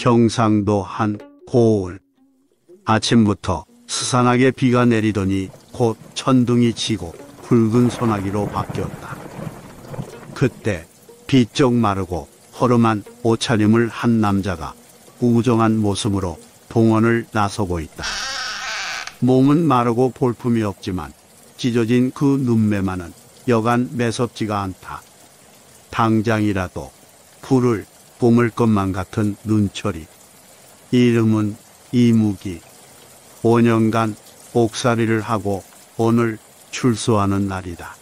경상도 한 고을. 아침부터 스산하게 비가 내리더니 곧 천둥이 치고 붉은 소나기로 바뀌었다. 그때 비쩍 마르고 허름한 옷차림을 한 남자가 우정한 모습으로 동원을 나서고 있다. 몸은 마르고 볼품이 없지만 찢어진 그 눈매만은 여간 매섭지가 않다. 당장이라도 불을 뿜을 것만 같은 눈초리. 이름은 이무기. 5년간 옥살이를 하고 오늘 출소하는 날이다.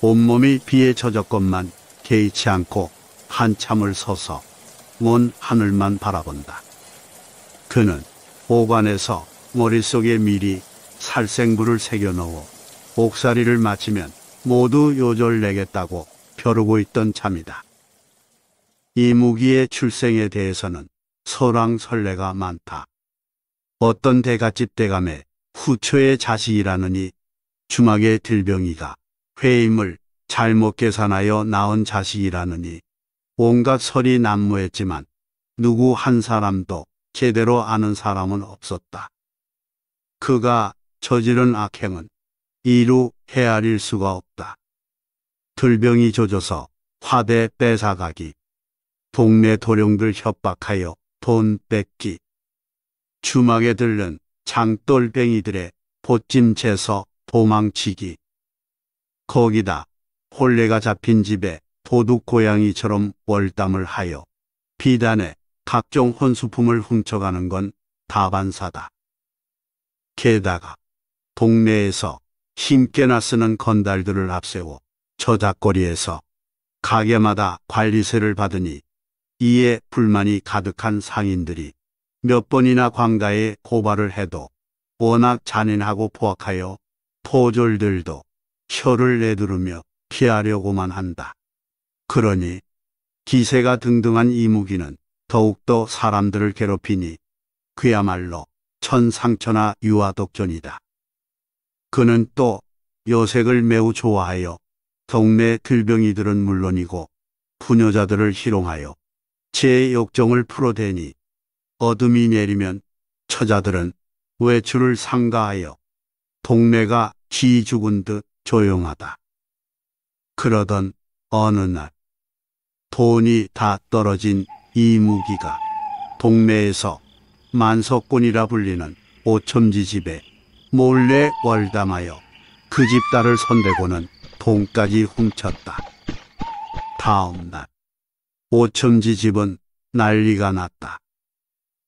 온몸이 비에 젖었건만 개의치 않고 한참을 서서 먼 하늘만 바라본다. 그는 오관에서 머릿속에 미리 살생부를 새겨넣어 옥살이를 마치면 모두 요절 내겠다고 벼르고 있던 참이다. 이무기의 출생에 대해서는 설왕설래가 많다. 어떤 대갓집 대감의 후초의 자식이라느니 주막의 들병이가 회임을 잘못 계산하여 낳은 자식이라느니 온갖 설이 난무했지만 누구 한 사람도 제대로 아는 사람은 없었다. 그가 저지른 악행은 이루 헤아릴 수가 없다. 들병이 조져서 화대 빼사가기, 동네 도령들 협박하여 돈 뺏기, 주막에 들른 장돌뱅이들의 보찜 채서 도망치기. 거기다 홀레가 잡힌 집에 도둑 고양이처럼 월담을 하여 비단에 각종 혼수품을 훔쳐가는 건 다반사다. 게다가 동네에서 힘께나 쓰는 건달들을 앞세워 저작거리에서 가게마다 관리세를 받으니 이에 불만이 가득한 상인들이 몇 번이나 광가에 고발을 해도 워낙 잔인하고 포악하여 포졸들도 혀를 내두르며 피하려고만 한다. 그러니 기세가 등등한 이무기는 더욱더 사람들을 괴롭히니 그야말로 천상천나 유아독전이다. 그는 또 여색을 매우 좋아하여 동네 들병이들은 물론이고 부녀자들을 희롱하여 제 욕정을 풀어대니 어둠이 내리면 처자들은 외출을 상가하여 동네가 쥐 죽은 듯 조용하다. 그러던 어느 날 돈이 다 떨어진 이무기가 동네에서 만석군이라 불리는 오첨지 집에 몰래 월담하여 그 집 딸을 손대고는 돈까지 훔쳤다. 다음 날 오천지 집은 난리가 났다.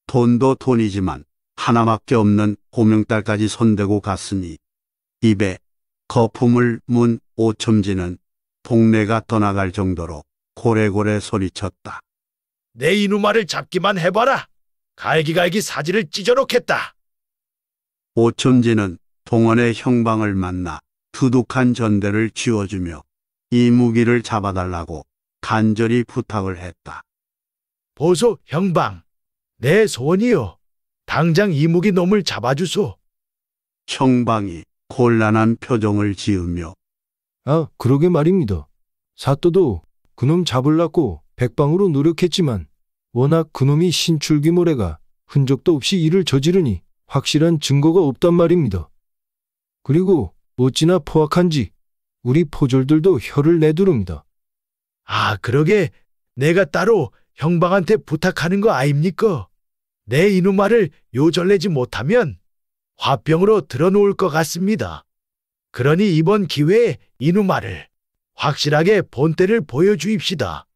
돈도 돈이지만 하나밖에 없는 고명딸까지 손대고 갔으니 입에 거품을 문 오첨지는 동네가 떠나갈 정도로 고래고래 소리쳤다. 내 이누마를 잡기만 해봐라. 갈기갈기 사지를 찢어놓겠다. 오첨지는 동원의 형방을 만나 두둑한 전대를 쥐어주며 이 무기를 잡아달라고 간절히 부탁을 했다. 보소 형방, 내 소원이요. 당장 이무기 놈을 잡아주소. 형방이 곤란한 표정을 지으며 아, 그러게 말입니다. 사또도 그놈 잡을라고 백방으로 노력했지만 워낙 그놈이 신출귀모래가 흔적도 없이 일을 저지르니 확실한 증거가 없단 말입니다. 그리고 어찌나 포악한지 우리 포졸들도 혀를 내두릅니다. 아, 그러게 내가 따로 형방한테 부탁하는 거 아입니까? 내 이누마를 요절내지 못하면 화병으로 드러놓을것 같습니다. 그러니 이번 기회에 이누마를 확실하게 본때를 보여주입시다.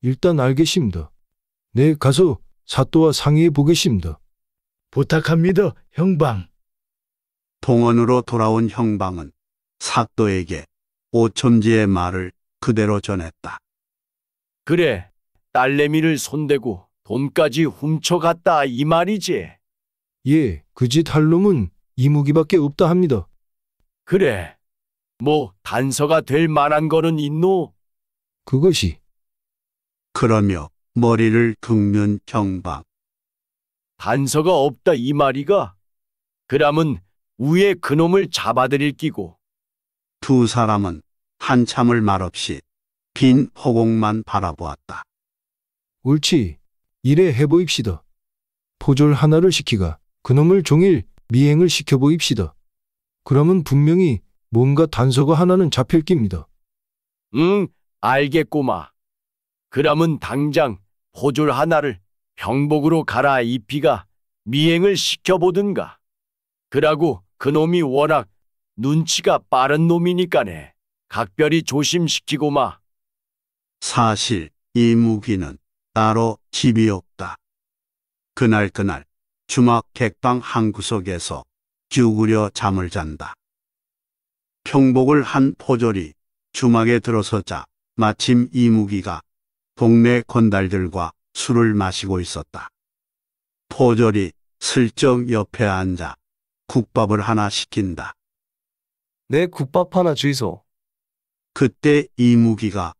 일단 알겠습니다. 네, 가서 사또와 상의해 보겠습니다. 부탁합니다, 형방. 동원으로 돌아온 형방은 사또에게 오천지의 말을 그대로 전했다. 그래, 딸내미를 손대고 돈까지 훔쳐갔다 이 말이지. 예, 그짓할 놈은 이무기밖에 없다 합니다. 그래, 뭐 단서가 될 만한 거는 있노? 그것이 그러며 머리를 긁는 경박. 단서가 없다 이 말이가? 그람은 우에 그놈을 잡아들일 끼고 두 사람은 한참을 말없이 빈 허공만 바라보았다. 옳지. 이래 해보입시다. 포졸 하나를 시키가 그놈을 종일 미행을 시켜보입시다. 그러면 분명히 뭔가 단서가 하나는 잡힐 깁니다. 응, 알겠고마. 그러면 당장 포졸 하나를 병복으로 갈아입히가 미행을 시켜보든가. 그러고 그놈이 워낙 눈치가 빠른 놈이니까네. 각별히 조심시키고마. 사실 이 무기는 따로 집이 없다. 그날 그날 주막 객방 한구석에서 기우려 잠을 잔다. 평복을 한 포졸이 주막에 들어서자 마침 이무기가 동네 건달들과 술을 마시고 있었다. 포졸이 슬쩍 옆에 앉아 국밥을 하나 시킨다. 내 국밥 하나 주이소. 그때 이무기가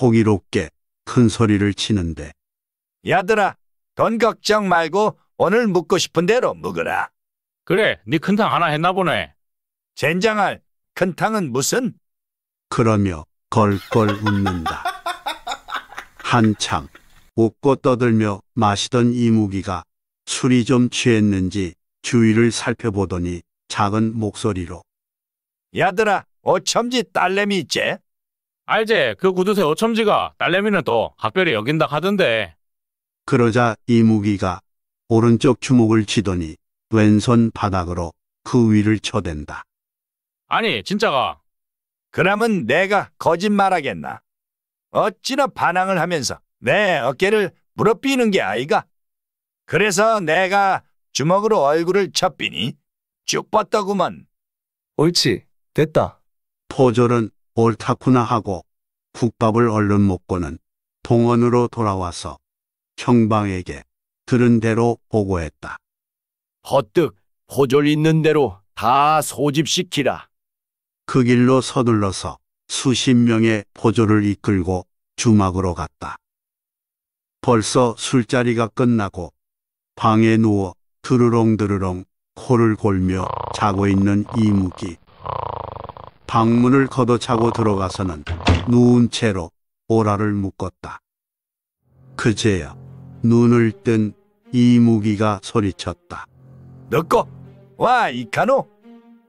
호기롭게 큰 소리를 치는데 야들아, 돈 걱정 말고 오늘 묵고 싶은 대로 묵어라. 그래, 네 큰탕 하나 했나 보네. 젠장할 큰 탕은 무슨? 그러며 걸걸 웃는다. 한창 웃고 떠들며 마시던 이무기가 술이 좀 취했는지 주위를 살펴보더니 작은 목소리로 야들아, 어첨지 딸내미 있제? 알제 그 구두쇠 오첨지가 딸내미는 또 각별히 여긴다 하던데. 그러자 이무기가 오른쪽 주먹을 치더니 왼손 바닥으로 그 위를 쳐댄다. 아니 진짜가 그러면 내가 거짓말하겠나? 어찌나 반항을 하면서 내 어깨를 물어삐는 게 아이가? 그래서 내가 주먹으로 얼굴을 쳐삐니 쭉 뻗더구먼. 옳지. 됐다. 포졸은 옳다구나 하고 국밥을 얼른 먹고는 동원으로 돌아와서 형방에게 들은 대로 보고했다. 허뜩 포졸 있는 대로 다 소집시키라. 그 길로 서둘러서 수십 명의 포졸을 이끌고 주막으로 갔다. 벌써 술자리가 끝나고 방에 누워 드르렁드르렁 코를 골며 자고 있는 이무기. 방문을 걷어차고 들어가서는 누운 채로 오라를 묶었다. 그제야 눈을 뜬 이무기가 소리쳤다. 늦고 와 이카노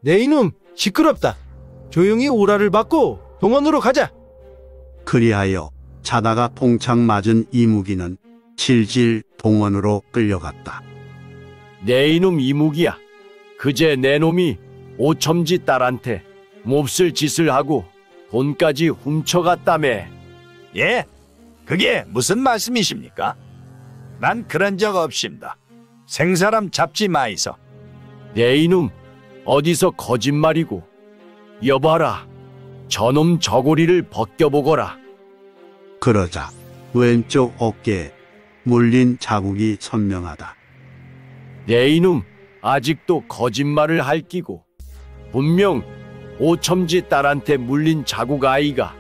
내 이놈 시끄럽다. 조용히 오라를 받고 동원으로 가자. 그리하여 자다가 통창 맞은 이무기는 질질 동원으로 끌려갔다. 내 이놈 이무기야. 그제 내 놈이 오첨지 딸한테 몹쓸 짓을 하고 돈까지 훔쳐갔다며. 예? 그게 무슨 말씀이십니까? 난 그런 적 없습니다. 생사람 잡지 마이서. 네 이놈, 어디서 거짓말이고. 여봐라, 저놈 저고리를 벗겨보거라. 그러자 왼쪽 어깨에 물린 자국이 선명하다. 네 이놈, 아직도 거짓말을 할끼고. 분명 오첨지 딸한테 물린 자국 아이가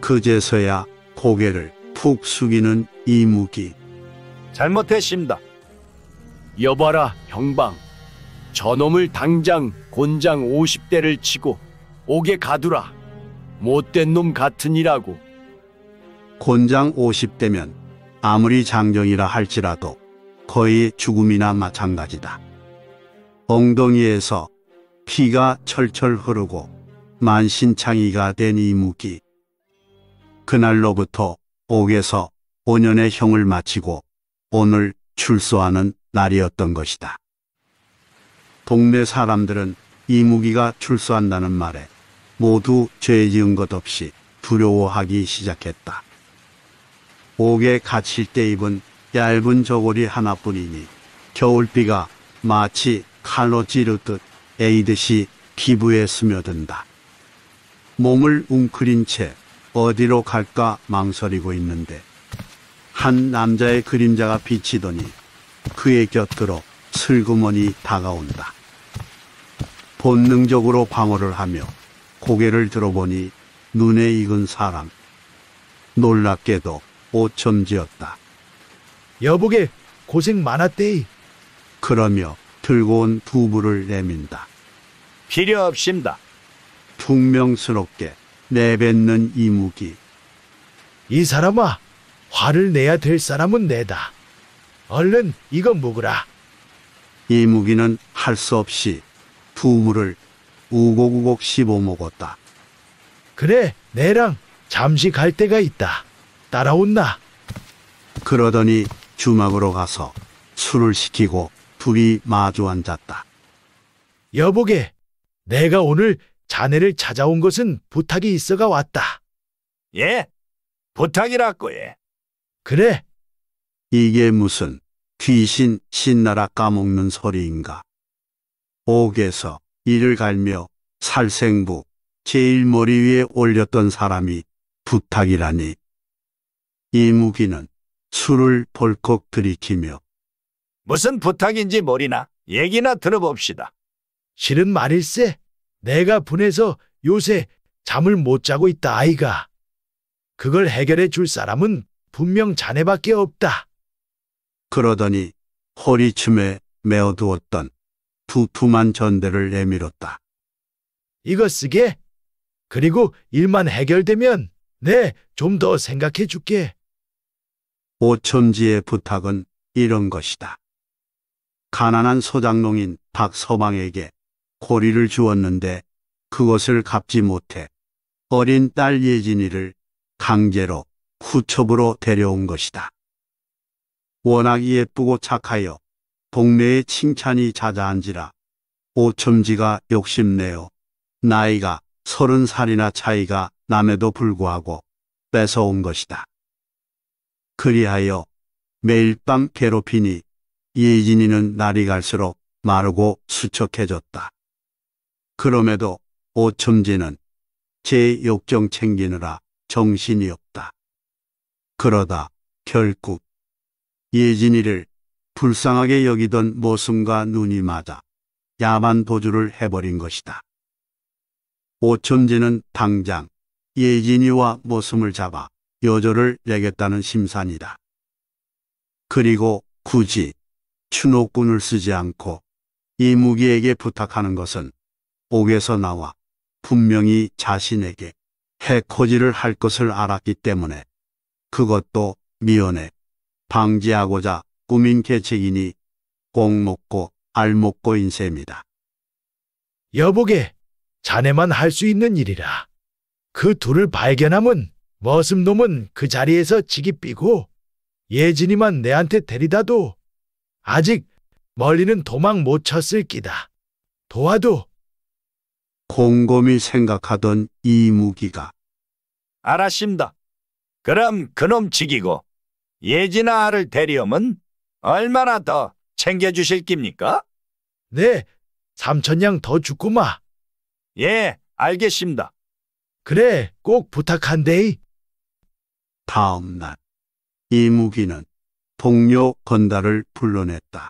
그제서야 고개를 푹 숙이는 이무기. 잘못했습니다. 여봐라 형방. 저놈을 당장 곤장 50대를 치고 옥에 가두라. 못된 놈 같으니라고. 곤장 50대면 아무리 장정이라 할지라도 거의 죽음이나 마찬가지다. 엉덩이에서 피가 철철 흐르고 만신창이가 된 이 무기. 그날로부터 옥에서 5년의 형을 마치고 오늘 출소하는 날이었던 것이다. 동네 사람들은 이무기가 출소한다는 말에 모두 죄 지은 것 없이 두려워하기 시작했다. 옥에 갇힐 때 입은 얇은 저고리 하나뿐이니 겨울비가 마치 칼로 찌르듯 에이듯이 기부에 스며든다. 몸을 웅크린 채 어디로 갈까 망설이고 있는데 한 남자의 그림자가 비치더니 그의 곁으로 슬그머니 다가온다. 본능적으로 방어를 하며 고개를 들어보니 눈에 익은 사람. 놀랍게도 오천지였다 여보게 고생 많았대이. 그러며 들고 온 두부를 내민다. 필요 없습니다. 퉁명스럽게 내뱉는 이무기. 이 사람아, 화를 내야 될 사람은 내다. 얼른 이거 먹으라. 이무기는 할 수 없이 두물을 우곡우곡 씹어 먹었다. 그래, 내랑 잠시 갈 데가 있다. 따라온나. 그러더니 주막으로 가서 술을 시키고 둘이 마주 앉았다. 여보게, 내가 오늘 자네를 찾아온 것은 부탁이 있어가 왔다. 예? 부탁이라고 예. 그래, 이게 무슨 귀신 신나라 까먹는 소리인가. 옥에서 이를 갈며 살생부 제일 머리 위에 올렸던 사람이 부탁이라니. 이무기는 술을 벌컥 들이키며 무슨 부탁인지 모리나 얘기나 들어봅시다. 실은 말일세. 내가 분해서 요새 잠을 못 자고 있다 아이가. 그걸 해결해 줄 사람은 분명 자네밖에 없다. 그러더니 허리춤에 메어두었던 두툼한 전대를 내밀었다. 이거 쓰게. 그리고 일만 해결되면 네, 좀 더 생각해 줄게. 오천지의 부탁은 이런 것이다. 가난한 소장농인 박서방에게 고리를 주었는데 그것을 갚지 못해 어린 딸 예진이를 강제로 후첩으로 데려온 것이다. 워낙 예쁘고 착하여 동네의 칭찬이 자자한지라 오첨지가 욕심내어 나이가 서른 살이나 차이가 남에도 불구하고 뺏어온 것이다. 그리하여 매일 밤 괴롭히니 예진이는 날이 갈수록 마르고 수척해졌다. 그럼에도 오첨지는 제 욕정 챙기느라 정신이 없다. 그러다 결국 예진이를 불쌍하게 여기던 모순과 눈이 맞아 야만 도주를 해버린 것이다. 오천지는 당장 예진이와 모순을 잡아 여조를 내겠다는 심산이다. 그리고 굳이 추노꾼을 쓰지 않고 이무기에게 부탁하는 것은 옥에서 나와 분명히 자신에게 해코지를 할 것을 알았기 때문에 그것도 미연에 방지하고자 꾸민 계책이니 꼭먹고 알먹고인 셈이다. 여보게, 자네만 할 수 있는 일이라. 그 둘을 발견함은 머슴놈은 그 자리에서 지기 삐고 예진이만 내한테 데리다도 아직 멀리는 도망 못 쳤을 끼다. 도와도 곰곰이 생각하던 이무기가 알았습니다. 그럼 그놈 죽이고 예진아 아를 데려오면 얼마나 더 챙겨주실 깁니까? 네, 삼천냥 더 주꼬마. 예, 알겠습니다. 그래, 꼭 부탁한데이. 다음 날 이무기는 동료 건달을 불러냈다.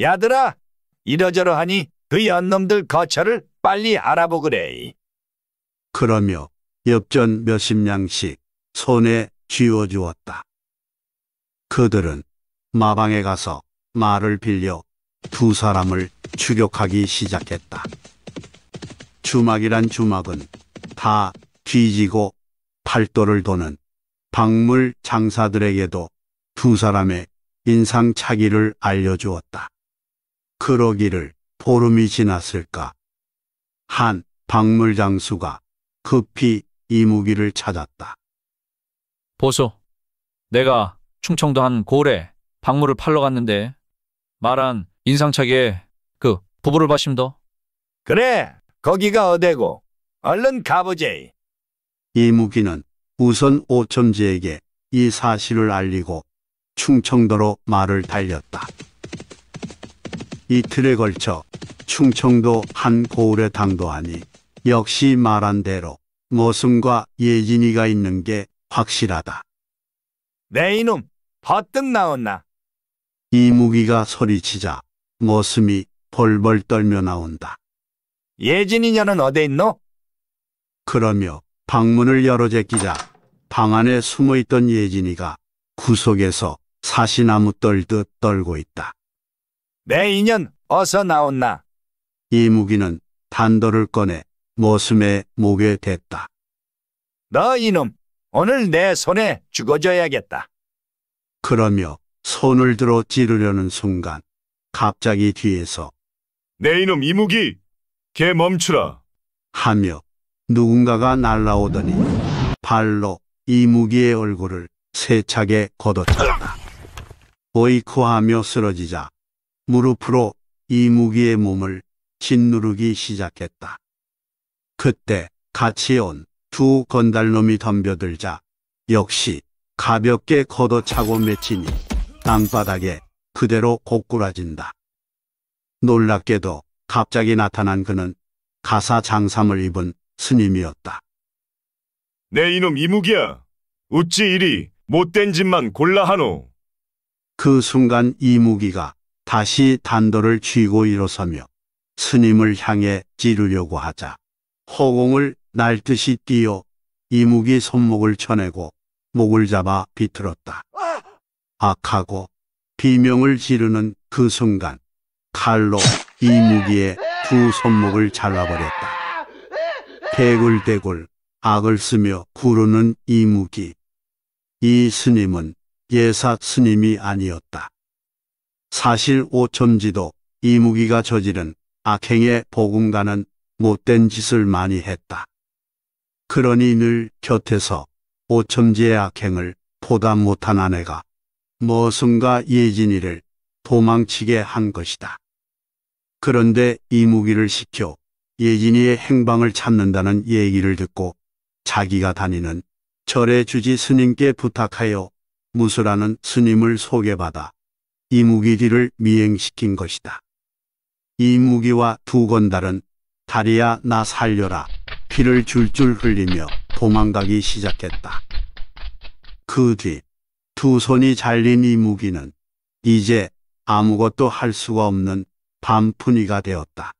야들아, 이러저러하니 그 연놈들 거처를 빨리 알아보그레 그러며 엽전 몇십 냥씩 손에 쥐어 주었다. 그들은 마방에 가서 말을 빌려 두 사람을 추격하기 시작했다. 주막이란 주막은 다 뒤지고 팔도를 도는 박물 장사들에게도 두 사람의 인상차기를 알려주었다. 그러기를 보름이 지났을까 한 박물장수가 급히 이무기를 찾았다. 보소. 내가 충청도 한고래 박물을 팔러 갔는데 말한 인상착의그 부부를 바심도 그래, 거기가 어디고? 얼른 가보제. 이무기는 우선 오첨지에게 이 사실을 알리고 충청도로 말을 달렸다. 이틀에 걸쳐 충청도 한 고을에 당도하니 역시 말한 대로 모순과 예진이가 있는 게 확실하다. 내 이놈 버뜩 나온나. 이무기가 소리치자 모슴이 벌벌 떨며 나온다. 예진이녀는 어디 있노? 그러며 방문을 열어 제끼자 방 안에 숨어있던 예진이가 구석에서 사시나무 떨듯 떨고 있다. 내 인연 어서 나온나. 이 무기는 단도를 꺼내 모슴의 목에 댔다. 너 이놈 오늘 내 손에 죽어져야겠다 그러며 손을 들어 찌르려는 순간 갑자기 뒤에서 내 이놈 이무기, 개 멈추라. 하며 누군가가 날라오더니 발로 이무기의 얼굴을 세차게 걷어찼다. 오이쿠하며 쓰러지자 무릎으로 이무기의 몸을 짓누르기 시작했다. 그때 같이 온 두 건달놈이 덤벼들자 역시 가볍게 걷어차고 맺히니 땅바닥에 그대로 고꾸라진다. 놀랍게도 갑자기 나타난 그는 가사 장삼을 입은 스님이었다. 내 이놈 이무기야. 우찌 이리 못된 짓만 골라하노. 그 순간 이무기가 다시 단도를 쥐고 일어서며 스님을 향해 찌르려고 하자 허공을 날듯이 뛰어 이무기 손목을 쳐내고 목을 잡아 비틀었다. 악하고 비명을 지르는 그 순간 칼로 이무기의 두 손목을 잘라버렸다. 대굴대굴 악을 쓰며 구르는 이무기. 이 스님은 예사 스님이 아니었다. 사실 오첨지도 이무기가 저지른 악행의복음가는 못된 짓을 많이 했다. 그러니 늘 곁에서 오첨지의 악행을 보다 못한 아내가 머슴과 예진이를 도망치게 한 것이다. 그런데 이무기를 시켜 예진이의 행방을 찾는다는 얘기를 듣고 자기가 다니는 절의 주지 스님께 부탁하여 무수라는 스님을 소개받아 이무기리를 미행시킨 것이다. 이무기와 두 건달은 다리야 나 살려라 피를 줄줄 흘리며 도망가기 시작했다. 그 뒤 두 손이 잘린 이무기는 이제 아무것도 할 수가 없는 반푼이가 되었다.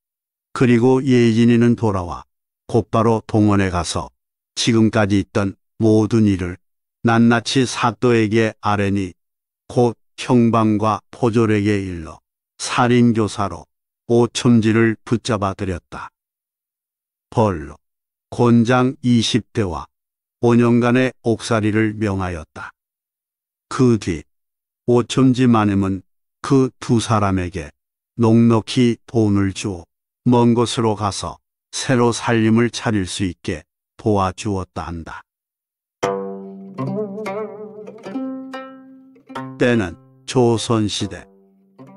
그리고 예진이는 돌아와 곧바로 동원에 가서 지금까지 있던 모든 일을 낱낱이 사또에게 아뢰니 곧 형방과 포졸에게 일러 살인교사로 오첨지를 붙잡아 들였다. 벌로 권장 20대와 5년간의 옥살이를 명하였다. 그 뒤 오첨지 마님은 그 두 사람에게 넉넉히 돈을 주어 먼 곳으로 가서 새로 살림을 차릴 수 있게 도와주었다 한다. 때는 조선시대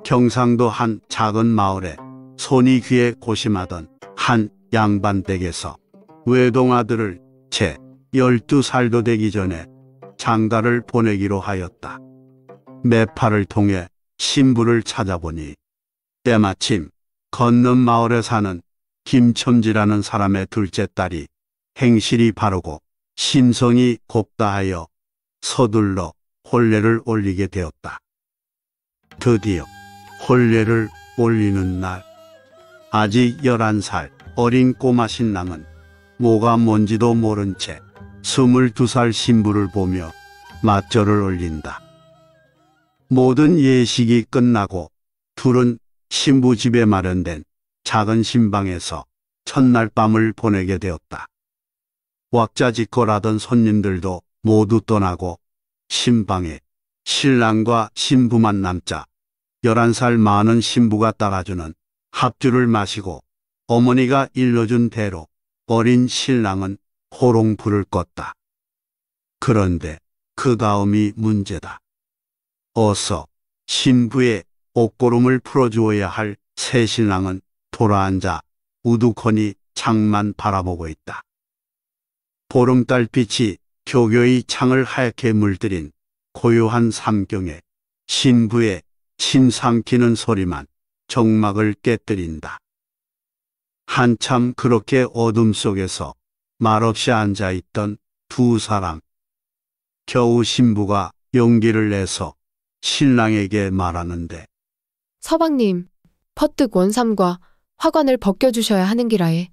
경상도 한 작은 마을에 손이 귀에 고심하던 한 양반 댁에서 외동아들을 채 12살도 되기 전에 장가를 보내기로 하였다. 매파를 통해 신부를 찾아보니 때마침 건넌 마을에 사는 김첨지라는 사람의 둘째 딸이 행실이 바르고 심성이 곱다 하여 서둘러 혼례를 올리게 되었다. 드디어 혼례를 올리는 날 아직 11살 어린 꼬마 신랑은 뭐가 뭔지도 모른 채 22살 신부를 보며 맞절을 올린다. 모든 예식이 끝나고 둘은 신부 집에 마련된 작은 신방에서 첫날 밤을 보내게 되었다. 왁자지껄하던 손님들도 모두 떠나고 신방에 신랑과 신부만 남자 11살 많은 신부가 따라주는 합주를 마시고 어머니가 일러준 대로 어린 신랑은 호롱불을 껐다. 그런데 그 다음이 문제다. 어서 신부의 옷고름을 풀어주어야 할 새 신랑은 돌아앉아 우두커니 창만 바라보고 있다. 보름달 빛이 교교의 창을 하얗게 물들인 고요한 삼경에 신부의 침삼키는 소리만 정막을 깨뜨린다. 한참 그렇게 어둠 속에서 말없이 앉아있던 두 사람. 겨우 신부가 용기를 내서 신랑에게 말하는데 서방님, 퍼뜩 원삼과 화관을 벗겨주셔야 하는 기라에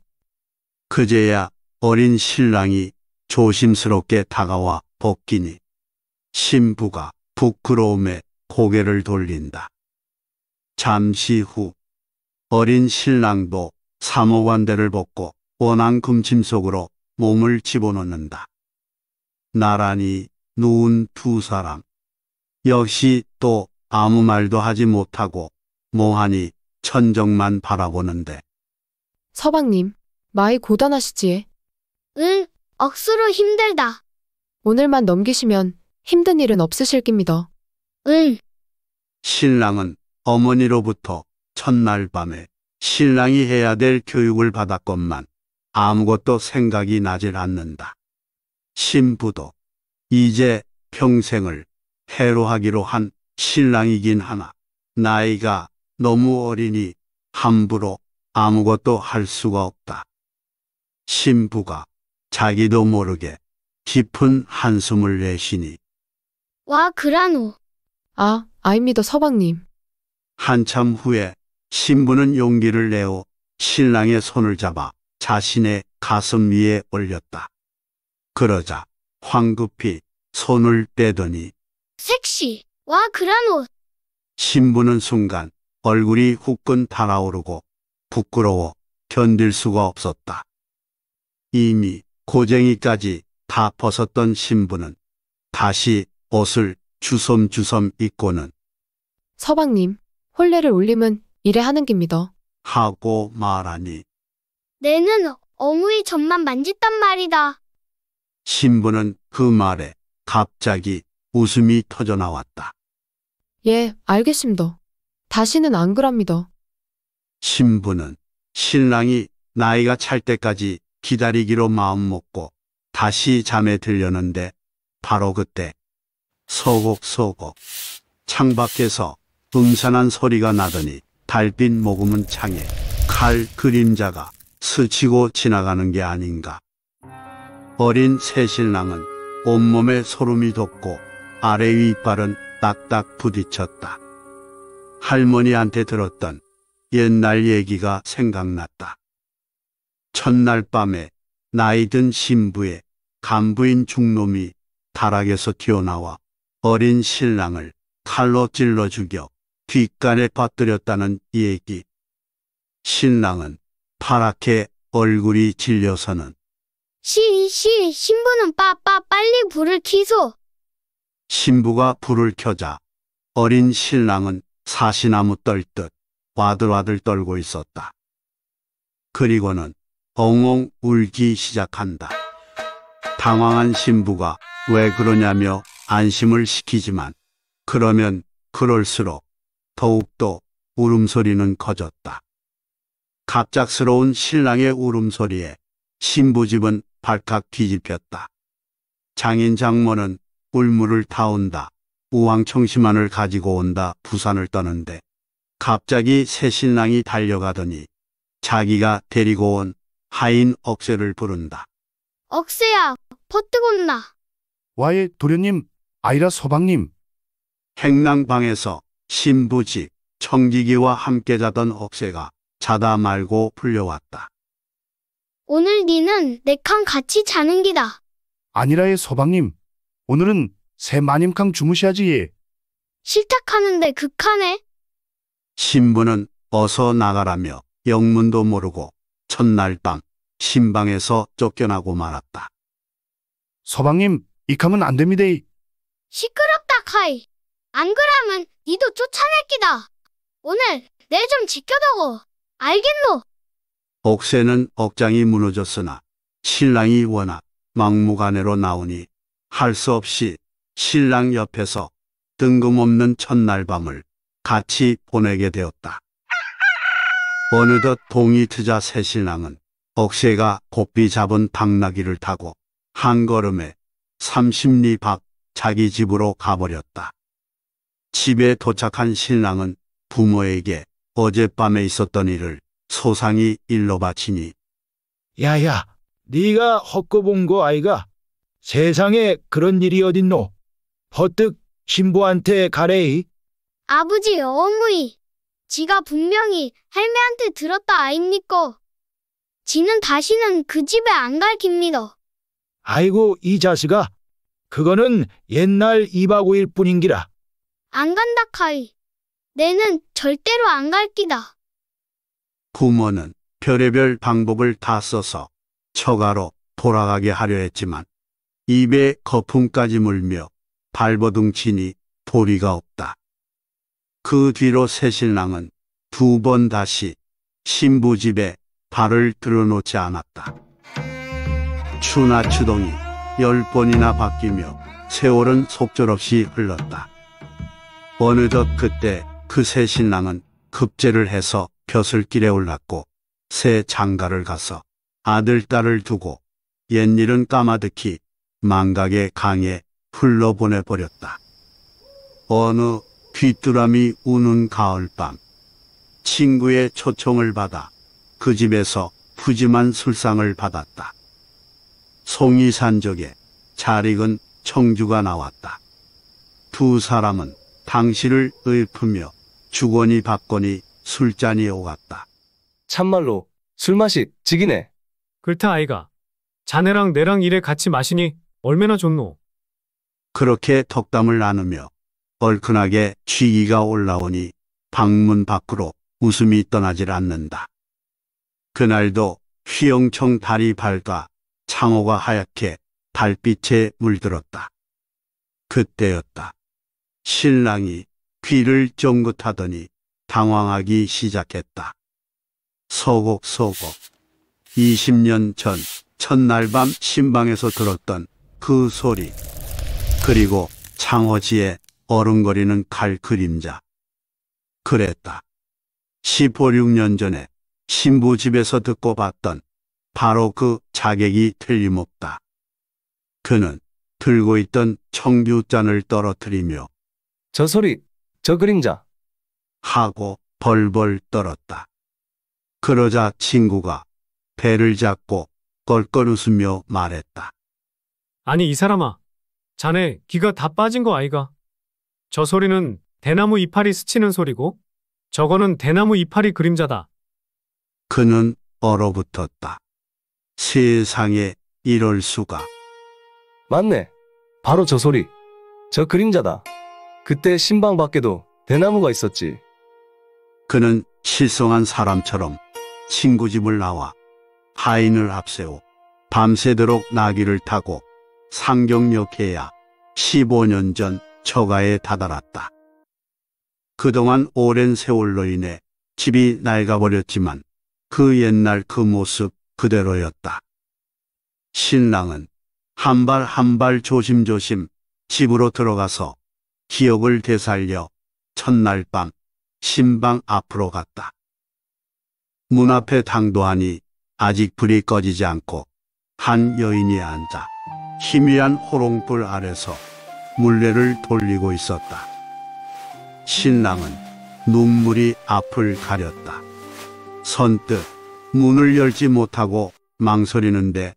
그제야 어린 신랑이 조심스럽게 다가와 벗기니 신부가 부끄러움에 고개를 돌린다. 잠시 후 어린 신랑도 사모관대를 벗고 원앙 금침 속으로 몸을 집어넣는다. 나란히 누운 두 사람. 역시 또 아무 말도 하지 못하고 모하니 천정만 바라보는데. 서방님, 마이고단하시지 응, 억수로 힘들다. 오늘만 넘기시면 힘든 일은 없으실 깁니다. 응, 신랑은 어머니로부터 첫날 밤에 신랑이 해야 될 교육을 받았건만 아무것도 생각이 나질 않는다. 신부도 이제 평생을 해로하기로 한 신랑이긴 하나 나이가 너무 어리니 함부로 아무것도 할 수가 없다. 신부가 자기도 모르게 깊은 한숨을 내쉬니 와, 그라노. 아, 아입니다, 서방님. 한참 후에 신부는 용기를 내어 신랑의 손을 잡아 자신의 가슴 위에 올렸다. 그러자 황급히 손을 떼더니 섹시. 와, 그라노. 신부는 순간 얼굴이 후끈 달아오르고 부끄러워 견딜 수가 없었다. 이미 고쟁이까지 다 벗었던 신부는 다시 옷을 주섬주섬 입고는 서방님, 혼례를 올림은 이래 하는 깁니다. 하고 말하니 내는 어무이 점만 만졌단 말이다. 신부는 그 말에 갑자기 웃음이 터져 나왔다. 예, 알겠습니다. 다시는 안 그럽니다. 신부는 신랑이 나이가 찰 때까지 기다리기로 마음먹고 다시 잠에 들려는데 바로 그때 서곡서곡. 창밖에서 음산한 소리가 나더니 달빛 모금은 창에 칼 그림자가 스치고 지나가는 게 아닌가. 어린 새신랑은 온몸에 소름이 돋고 아래 윗발은 딱딱 부딪혔다. 할머니한테 들었던 옛날 얘기가 생각났다. 첫날 밤에 나이 든 신부의 간부인 중놈이 다락에서 튀어나와 어린 신랑을 칼로 찔러 죽여 뒷간에 빠뜨렸다는 얘기. 신랑은 파랗게 얼굴이 질려서는 시, 시, 신부는 빠빠 빨리 불을 켜소. 신부가 불을 켜자 어린 신랑은 사시나무 떨듯 와들와들 떨고 있었다. 그리고는 엉엉 울기 시작한다. 당황한 신부가 왜 그러냐며 안심을 시키지만 그러면 그럴수록 더욱더 울음소리는 커졌다. 갑작스러운 신랑의 울음소리에 신부집은 발칵 뒤집혔다. 장인 장모는 울물을 타온다. 우왕청심환을 가지고 온다. 부산을 떠는데 갑자기 새 신랑이 달려가더니 자기가 데리고 온 하인 억세를 부른다. 억세야, 퍼뜩 온나. 와이 도련님 아이라 소방님 행랑방에서 신부지 청지기와 함께 자던 억새가 자다 말고 불려왔다 오늘 니는 내 칸 같이 자는 기다. 아니라의 소방님 오늘은 새 마님캉 주무셔야지. 예. 실탁하는데 극하네. 신부는 어서 나가라며 영문도 모르고 첫날 밤 신방에서 쫓겨나고 말았다. 소방님이 캄은 안 됩니다. 시끄럽다 카이. 안 그러면 니도 쫓아낼 기다. 오늘 내 좀 지켜두고 알겠노? 옥새는 억장이 무너졌으나 신랑이 워낙 막무가내로 나오니 할 수 없이 신랑 옆에서 뜬금없는 첫날 밤을 같이 보내게 되었다. 어느덧 동이 트자 새 신랑은 억새가 곱비 잡은 당나귀를 타고 한 걸음에 3 0리밖 자기 집으로 가버렸다. 집에 도착한 신랑은 부모에게 어젯밤에 있었던 일을 소상히 일러 바치니 야야, 네가 헛거본 거 아이가? 세상에 그런 일이 어딨노? 버뜩 신부한테 가래이. 아버지 어머니, 지가 분명히 할매한테 들었다 아입니까? 지는 다시는 그 집에 안 갈깁니다. 아이고 이 자식아, 그거는 옛날 2박 5일 뿐인기라. 안 간다 카이. 내는 절대로 안갈기다 부모는 별의별 방법을 다 써서 처가로 돌아가게 하려 했지만 입에 거품까지 물며 발버둥 치니 보리가 없다. 그 뒤로 새신랑은 두 번 다시 신부 집에 발을 들여놓지 않았다. 추나 추동이 10번이나 바뀌며 세월은 속절없이 흘렀다. 어느덧 그때 그 새 신랑은 급제를 해서 벼슬길에 올랐고 새 장가를 가서 아들 딸을 두고 옛일은 까마득히 망각의 강에 흘러보내버렸다. 어느 귀뚜라미 우는 가을밤 친구의 초청을 받아 그 집에서 푸짐한 술상을 받았다. 송이산적에 잘 익은 청주가 나왔다. 두 사람은 당시를 읊으며 주거니 받거니 술잔이 오갔다. 참말로 술맛이 지기네. 글타 아이가 자네랑 내랑 일에 같이 마시니 얼마나 좋노. 그렇게 덕담을 나누며 얼큰하게 취기가 올라오니 방문 밖으로 웃음이 떠나질 않는다. 그날도 휘영청 달이 밝아 창호가 하얗게 달빛에 물들었다. 그때였다. 신랑이 귀를 쫑긋하더니 당황하기 시작했다. 소곡소곡 20년 전 첫날 밤 신방에서 들었던 그 소리. 그리고 창호지에 어른거리는 칼 그림자. 그랬다. 15, 16년 전에 신부 집에서 듣고 봤던 바로 그 자객이 틀림없다. 그는 들고 있던 청규잔을 떨어뜨리며 저 소리, 저 그림자. 하고 벌벌 떨었다. 그러자 친구가 배를 잡고 껄껄 웃으며 말했다. 아니 이 사람아, 자네 귀가 다 빠진 거 아이가? 저 소리는 대나무 이파리 스치는 소리고 저거는 대나무 이파리 그림자다. 그는 얼어붙었다. 세상에 이럴 수가. 맞네. 바로 저 소리. 저 그림자다. 그때 신방 밖에도 대나무가 있었지. 그는 실성한 사람처럼 친구 집을 나와 하인을 앞세워 밤새도록 나귀를 타고 상경역해야 15년 전 처가에 다다랐다. 그동안 오랜 세월로 인해 집이 낡아버렸지만 그 옛날 그 모습 그대로였다. 신랑은 한 발 한 발 조심조심 집으로 들어가서 기억을 되살려 첫날 밤 신방 앞으로 갔다. 문 앞에 당도하니 아직 불이 꺼지지 않고 한 여인이 앉아 희미한 호롱불 아래서 물레를 돌리고 있었다. 신랑은 눈물이 앞을 가렸다. 선뜻 문을 열지 못하고 망설이는데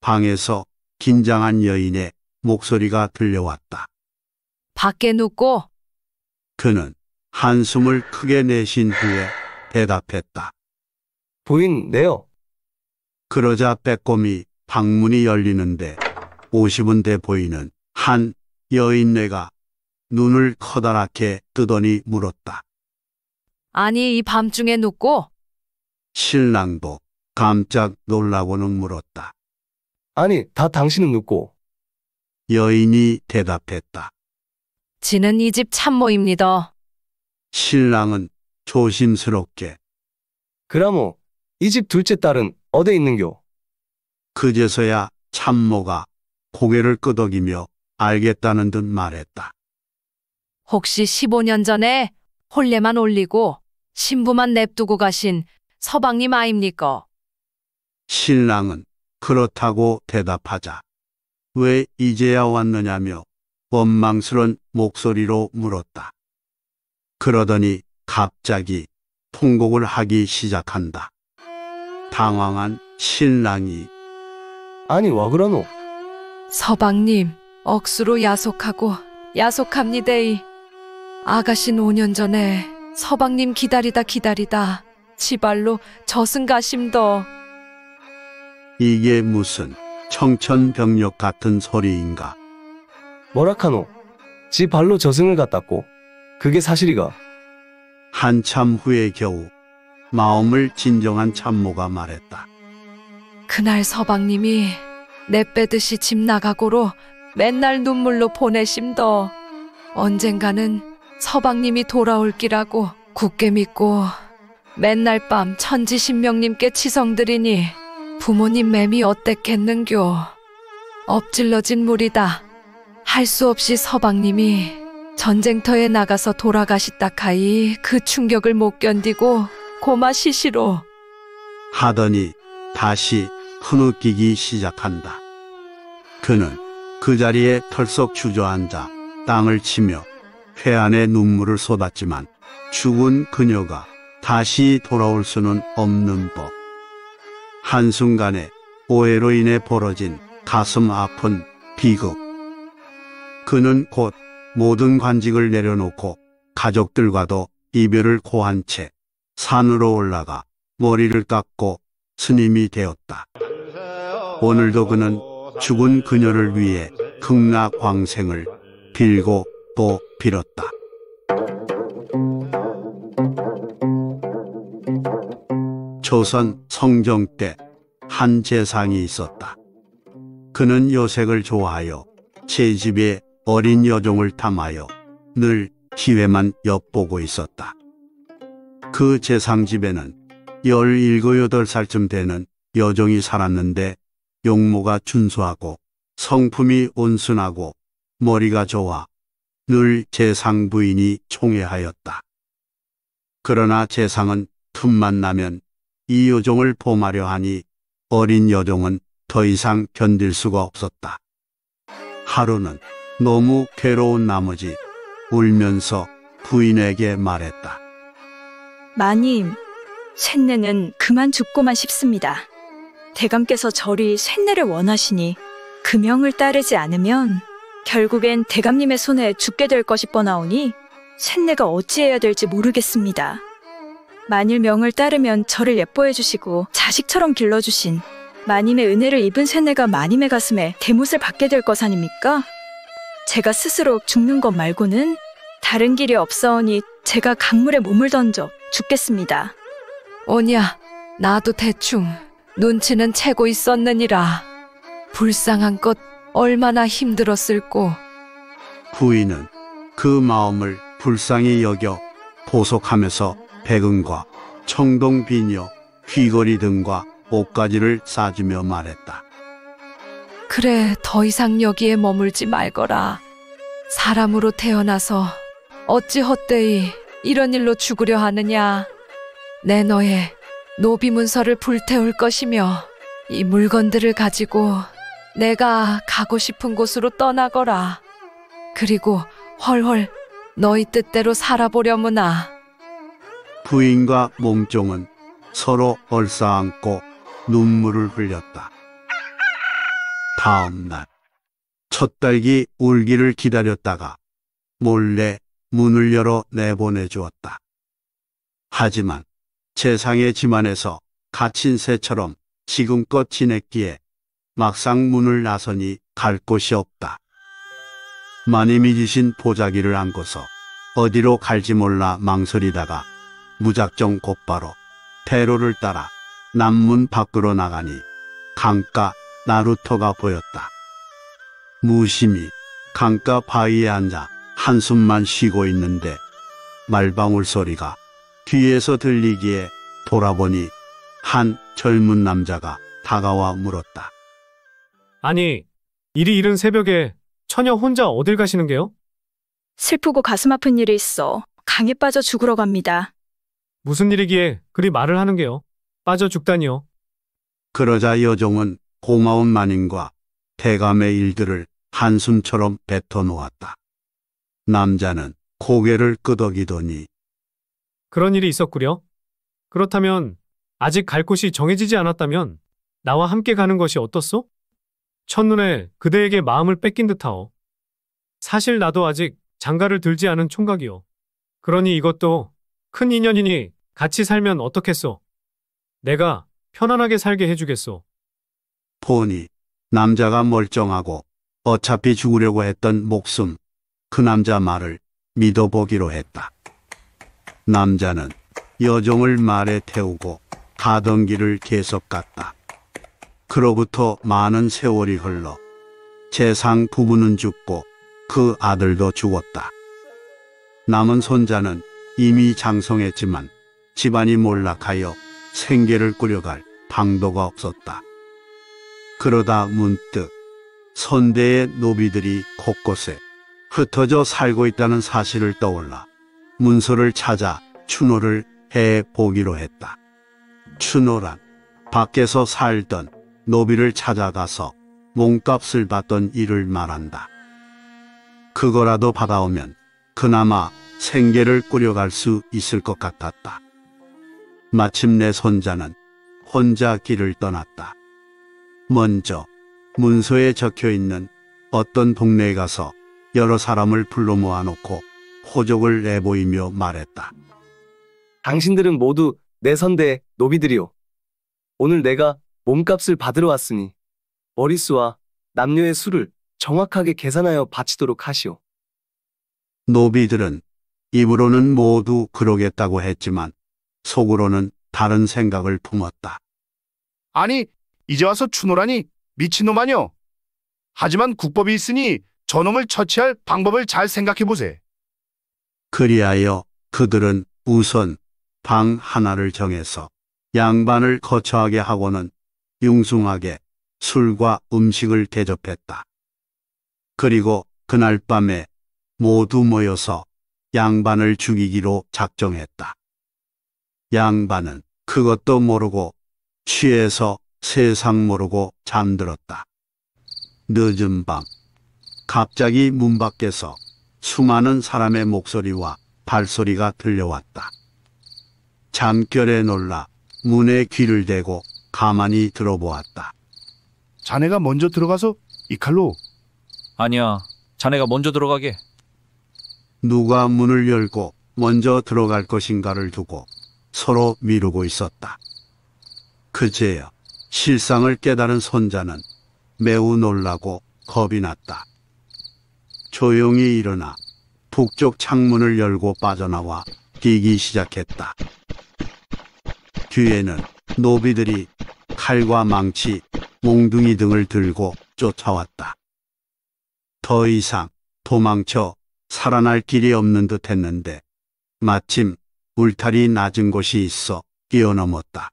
방에서 긴장한 여인의 목소리가 들려왔다. 밖에 눕고 그는 한숨을 크게 내신 후에 대답했다. 보인네요. 그러자 빼꼼히 방문이 열리는데 50은대 보이는 한 여인네가 눈을 커다랗게 뜨더니 물었다. 아니 이 밤중에 눕고 신랑도 깜짝 놀라고는 물었다. 아니, 다 당신은 늦고. 여인이 대답했다. 지는 이 집 참모입니다. 신랑은 조심스럽게 그라모, 이 집 둘째 딸은 어디 있는교 그제서야 참모가 고개를 끄덕이며 알겠다는 듯 말했다. 혹시 15년 전에 홀례만 올리고 신부만 냅두고 가신 서방님 아입니까? 신랑은 그렇다고 대답하자 왜 이제야 왔느냐며 원망스런 목소리로 물었다. 그러더니 갑자기 통곡을 하기 시작한다. 당황한 신랑이 아니 와 그러노? 서방님, 억수로 야속하고 야속합니다이. 아가씨 5년 전에 서방님 기다리다 기다리다 지발로 저승가심더. 이게 무슨 청천벽력 같은 소리인가? 뭐라카노. 지 발로 저승을 갔다고. 그게 사실이가. 한참 후에 겨우 마음을 진정한 참모가 말했다. 그날 서방님이 내 빼듯이 집 나가고로 맨날 눈물로 보내심더. 언젠가는 서방님이 돌아올 기라고 굳게 믿고 맨날 밤 천지신명님께 치성드리니 부모님 맴이 어땠겠는교. 엎질러진 물이다. 할 수 없이 서방님이 전쟁터에 나가서 돌아가시다 카이 그 충격을 못 견디고 고마 시시로 하더니 다시 흐느끼기 시작한다. 그는 그 자리에 털썩 주저앉아 땅을 치며 회안의 눈물을 쏟았지만 죽은 그녀가 다시 돌아올 수는 없는 법. 한순간에 오해로 인해 벌어진 가슴 아픈 비극. 그는 곧 모든 관직을 내려놓고 가족들과도 이별을 고한 채 산으로 올라가 머리를 깎고 스님이 되었다. 오늘도 그는 죽은 그녀를 위해 극락광생을 빌고 또 빌었다. 조선 성정 때 한 재상이 있었다. 그는 요색을 좋아하여 제 집에 어린 여종을 담하여늘 기회만 엿보고 있었다. 그 재상 집에는 17, 18살쯤 되는 여종이 살았는데 용모가 준수하고 성품이 온순하고 머리가 좋아 늘 재상 부인이 총애하였다. 그러나 재상은 틈만 나면 이요정을봄하려 하니 어린 여종은 더 이상 견딜 수가 없었다. 하루는 너무 괴로운 나머지 울면서 부인에게 말했다. 마님, 쇳내는 그만 죽고만 싶습니다. 대감께서 저리 쇳내를 원하시니 금형을 따르지 않으면 결국엔 대감님의 손에 죽게 될 것이 뻔하오니 쇳내가 어찌해야 될지 모르겠습니다. 만일 명을 따르면 저를 예뻐해 주시고 자식처럼 길러주신 마님의 은혜를 입은 세뇌가 마님의 가슴에 대못을 받게 될 것 아닙니까? 제가 스스로 죽는 것 말고는 다른 길이 없어오니 제가 강물에 몸을 던져 죽겠습니다. 오냐, 나도 대충 눈치는 채고 있었느니라. 불쌍한 것 얼마나 힘들었을꼬. 부인은 그 마음을 불쌍히 여겨 보속하면서 백은과 청동 비녀, 귀걸이 등과 옷가지를 싸주며 말했다. 그래, 더 이상 여기에 머물지 말거라. 사람으로 태어나서 어찌 헛되이 이런 일로 죽으려 하느냐. 내 너의 노비 문서를 불태울 것이며 이 물건들을 가지고 내가 가고 싶은 곳으로 떠나거라. 그리고 헐헐 너희 뜻대로 살아보려무나. 부인과 몽종은 서로 얼싸안고 눈물을 흘렸다. 다음 날, 첫 딸기 울기를 기다렸다가 몰래 문을 열어 내보내 주었다. 하지만 재상의 집안에서 갇힌 새처럼 지금껏 지냈기에 막상 문을 나서니 갈 곳이 없다. 마님이 지신 보자기를 안고서 어디로 갈지 몰라 망설이다가 무작정 곧바로 대로를 따라 남문 밖으로 나가니 강가 나루터가 보였다. 무심히 강가 바위에 앉아 한숨만 쉬고 있는데 말방울 소리가 뒤에서 들리기에 돌아보니 한 젊은 남자가 다가와 물었다. 아니, 이리 이른 새벽에 처녀 혼자 어딜 가시는 게요? 슬프고 가슴 아픈 일이 있어 강에 빠져 죽으러 갑니다. 무슨 일이기에 그리 말을 하는 게요. 빠져 죽다니요. 그러자 여종은 고마운 마님과 대감의 일들을 한숨처럼 뱉어놓았다. 남자는 고개를 끄덕이더니 그런 일이 있었구려. 그렇다면 아직 갈 곳이 정해지지 않았다면 나와 함께 가는 것이 어떻소? 첫눈에 그대에게 마음을 뺏긴 듯하오. 사실 나도 아직 장가를 들지 않은 총각이오 그러니 이것도 큰 인연이니 같이 살면 어떻겠소? 내가 편안하게 살게 해주겠소. 보니 남자가 멀쩡하고 어차피 죽으려고 했던 목숨 그 남자 말을 믿어보기로 했다. 남자는 여종을 말에 태우고 가던 길을 계속 갔다. 그로부터 많은 세월이 흘러 재상 부부는 죽고 그 아들도 죽었다. 남은 손자는 이미 장성했지만 집안이 몰락하여 생계를 꾸려갈 방도가 없었다. 그러다 문득 선대의 노비들이 곳곳에 흩어져 살고 있다는 사실을 떠올라 문서를 찾아 추노를 해 보기로 했다. 추노란 밖에서 살던 노비를 찾아가서 몸값을 받던 일을 말한다. 그거라도 받아오면 그나마 생계를 꾸려갈 수 있을 것 같았다. 마침내 손자는 혼자 길을 떠났다. 먼저 문서에 적혀있는 어떤 동네에 가서 여러 사람을 불러 모아놓고 호적을 내보이며 말했다. 당신들은 모두 내 선대 노비들이오. 오늘 내가 몸값을 받으러 왔으니 머릿수와 남녀의 수를 정확하게 계산하여 바치도록 하시오. 노비들은 입으로는 모두 그러겠다고 했지만 속으로는 다른 생각을 품었다. 아니, 이제 와서 추노라니 미친놈 아니오. 하지만 국법이 있으니 저놈을 처치할 방법을 잘 생각해보세. 그리하여 그들은 우선 방 하나를 정해서 양반을 거처하게 하고는 융숭하게 술과 음식을 대접했다. 그리고 그날 밤에 모두 모여서 양반을 죽이기로 작정했다. 양반은 그것도 모르고 취해서 세상 모르고 잠들었다. 늦은 밤 갑자기 문 밖에서 수많은 사람의 목소리와 발소리가 들려왔다. 잠결에 놀라 문에 귀를 대고 가만히 들어보았다. 자네가 먼저 들어가서 이 칼로 아니야. 자네가 먼저 들어가게. 누가 문을 열고 먼저 들어갈 것인가를 두고 서로 미루고 있었다. 그제야 실상을 깨달은 손자는 매우 놀라고 겁이 났다. 조용히 일어나 북쪽 창문을 열고 빠져나와 뛰기 시작했다. 뒤에는 노비들이 칼과 망치, 몽둥이 등을 들고 쫓아왔다. 더 이상 도망쳐 살아날 길이 없는 듯 했는데 마침 울타리 낮은 곳이 있어 뛰어넘었다.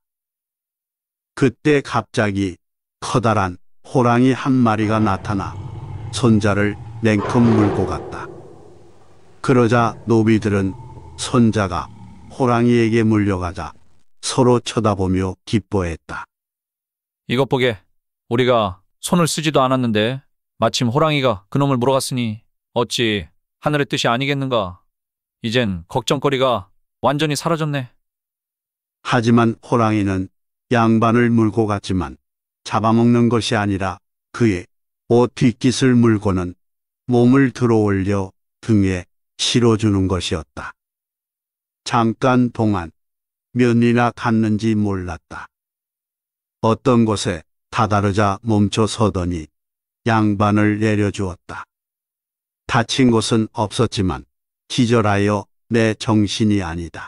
그때 갑자기 커다란 호랑이 한 마리가 나타나 손자를 냉큼 물고 갔다. 그러자 노비들은 손자가 호랑이에게 물려가자 서로 쳐다보며 기뻐했다. 이것 보게. 우리가 손을 쓰지도 않았는데 마침 호랑이가 그놈을 물어갔으니 어찌 하늘의 뜻이 아니겠는가. 이젠 걱정거리가 완전히 사라졌네. 하지만 호랑이는 양반을 물고 갔지만 잡아먹는 것이 아니라 그의 옷 뒷깃을 물고는 몸을 들어올려 등에 실어주는 것이었다. 잠깐 동안 면이나 갔는지 몰랐다. 어떤 곳에 다다르자 멈춰 서더니 양반을 내려주었다. 다친 곳은 없었지만 기절하여 내 정신이 아니다.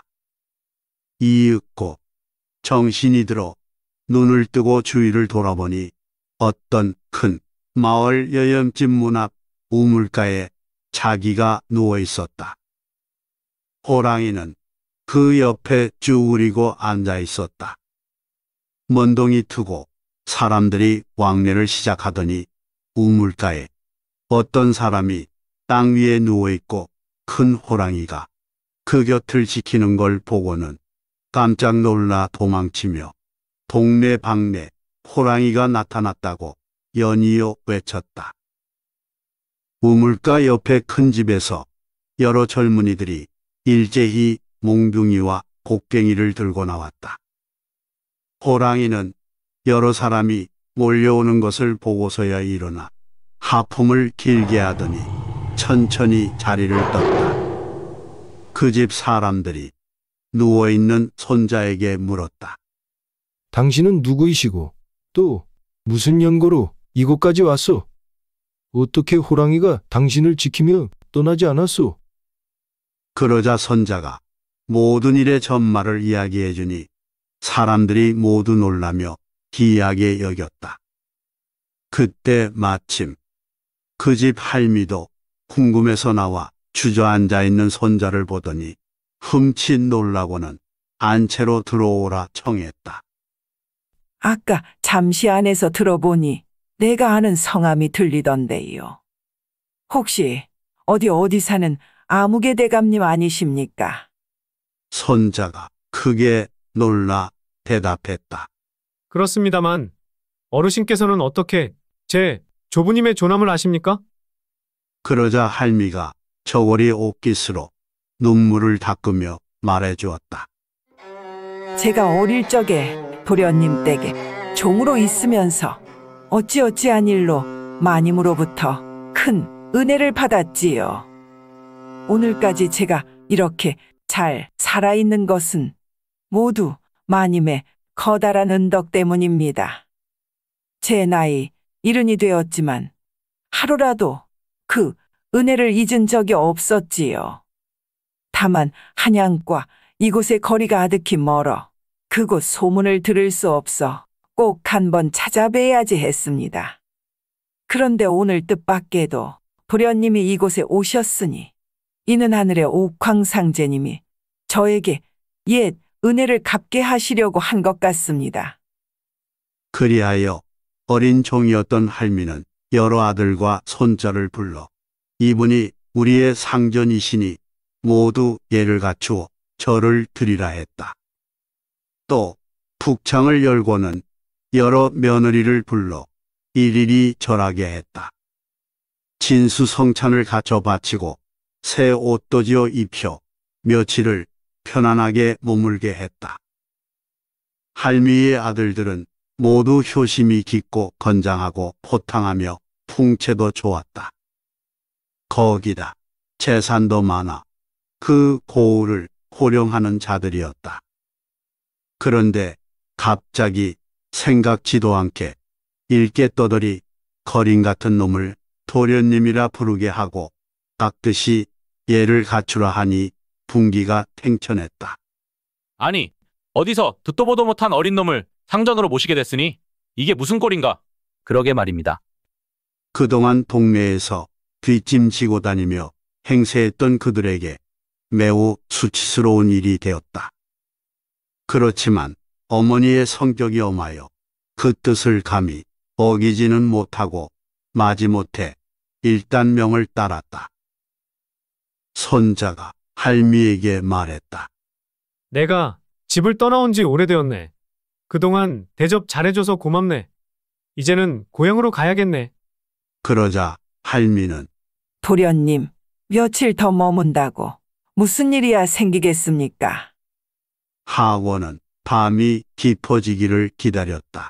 이윽고 정신이 들어 눈을 뜨고 주위를 돌아보니 어떤 큰 마을 여염집 문 앞 우물가에 자기가 누워 있었다. 호랑이는 그 옆에 쭈우리고 앉아 있었다. 먼동이 트고 사람들이 왕래를 시작하더니 우물가에 어떤 사람이 땅 위에 누워 있고 큰 호랑이가 그 곁을 지키는 걸 보고는 깜짝 놀라 도망치며 동네 방네 호랑이가 나타났다고 연이어 외쳤다. 우물가 옆에 큰 집에서 여러 젊은이들이 일제히 몽둥이와 곡괭이를 들고 나왔다. 호랑이는 여러 사람이 몰려오는 것을 보고서야 일어나 하품을 길게 하더니 천천히 자리를 떴다. 그집 사람들이 누워있는 손자에게 물었다. 당신은 누구이시고 또 무슨 연고로 이곳까지 왔소? 어떻게 호랑이가 당신을 지키며 떠나지 않았소? 그러자 손자가 모든 일의 전말을 이야기해 주니 사람들이 모두 놀라며 기이하게 여겼다. 그때 마침 그 집 할미도 궁금해서 나와 주저앉아 있는 손자를 보더니 흠칫 놀라고는 안채로 들어오라 청했다. 아까 잠시 안에서 들어보니 내가 아는 성함이 들리던데요. 혹시 어디 어디 사는 아무개 대감님 아니십니까? 손자가 크게 놀라 대답했다. 그렇습니다만 어르신께서는 어떻게 제 조부님의 조남을 아십니까? 그러자 할미가 저월이 옷깃으로 눈물을 닦으며 말해주었다. 제가 어릴 적에 도련님 댁에 종으로 있으면서 어찌어찌한 일로 마님으로부터 큰 은혜를 받았지요. 오늘까지 제가 이렇게 잘 살아있는 것은 모두 마님의 커다란 은덕 때문입니다. 제 나이 이른이 되었지만 하루라도 그 은혜를 잊은 적이 없었지요. 다만 한양과 이곳의 거리가 아득히 멀어 그곳 소문을 들을 수 없어 꼭 한번 찾아뵈야지 했습니다. 그런데 오늘 뜻밖에도 도련님이 이곳에 오셨으니 이는 하늘의 옥황상제님이 저에게 옛 은혜를 갚게 하시려고 한 것 같습니다. 그리하여 어린 종이었던 할미는 여러 아들과 손자를 불러 이분이 우리의 상전이시니 모두 예를 갖추어 절을 드리라 했다. 또 북창을 열고는 여러 며느리를 불러 일일이 절하게 했다. 진수성찬을 갖춰 바치고 새 옷도 지어 입혀 며칠을 편안하게 머물게 했다. 할미의 아들들은 모두 효심이 깊고 건장하고 포탕하며 풍채도 좋았다. 거기다 재산도 많아 그 고을을 호령하는 자들이었다. 그런데 갑자기 생각지도 않게 일개 떠돌이 거린 같은 놈을 도련님이라 부르게 하고 깍듯이 예를 갖추라 하니 분기가 탱천했다. 아니, 어디서 듣도 보도 못한 어린 놈을 상전으로 모시게 됐으니 이게 무슨 꼴인가? 그러게 말입니다. 그동안 동네에서 뒷짐지고 다니며 행세했던 그들에게 매우 수치스러운 일이 되었다. 그렇지만 어머니의 성격이 엄하여 그 뜻을 감히 어기지는 못하고 마지못해 일단 명을 따랐다. 손자가 할미에게 말했다. 내가 집을 떠나온 지 오래되었네. 그동안 대접 잘해줘서 고맙네. 이제는 고향으로 가야겠네. 그러자 할미는 도련님, 며칠 더 머문다고 무슨 일이야 생기겠습니까? 하원은 밤이 깊어지기를 기다렸다.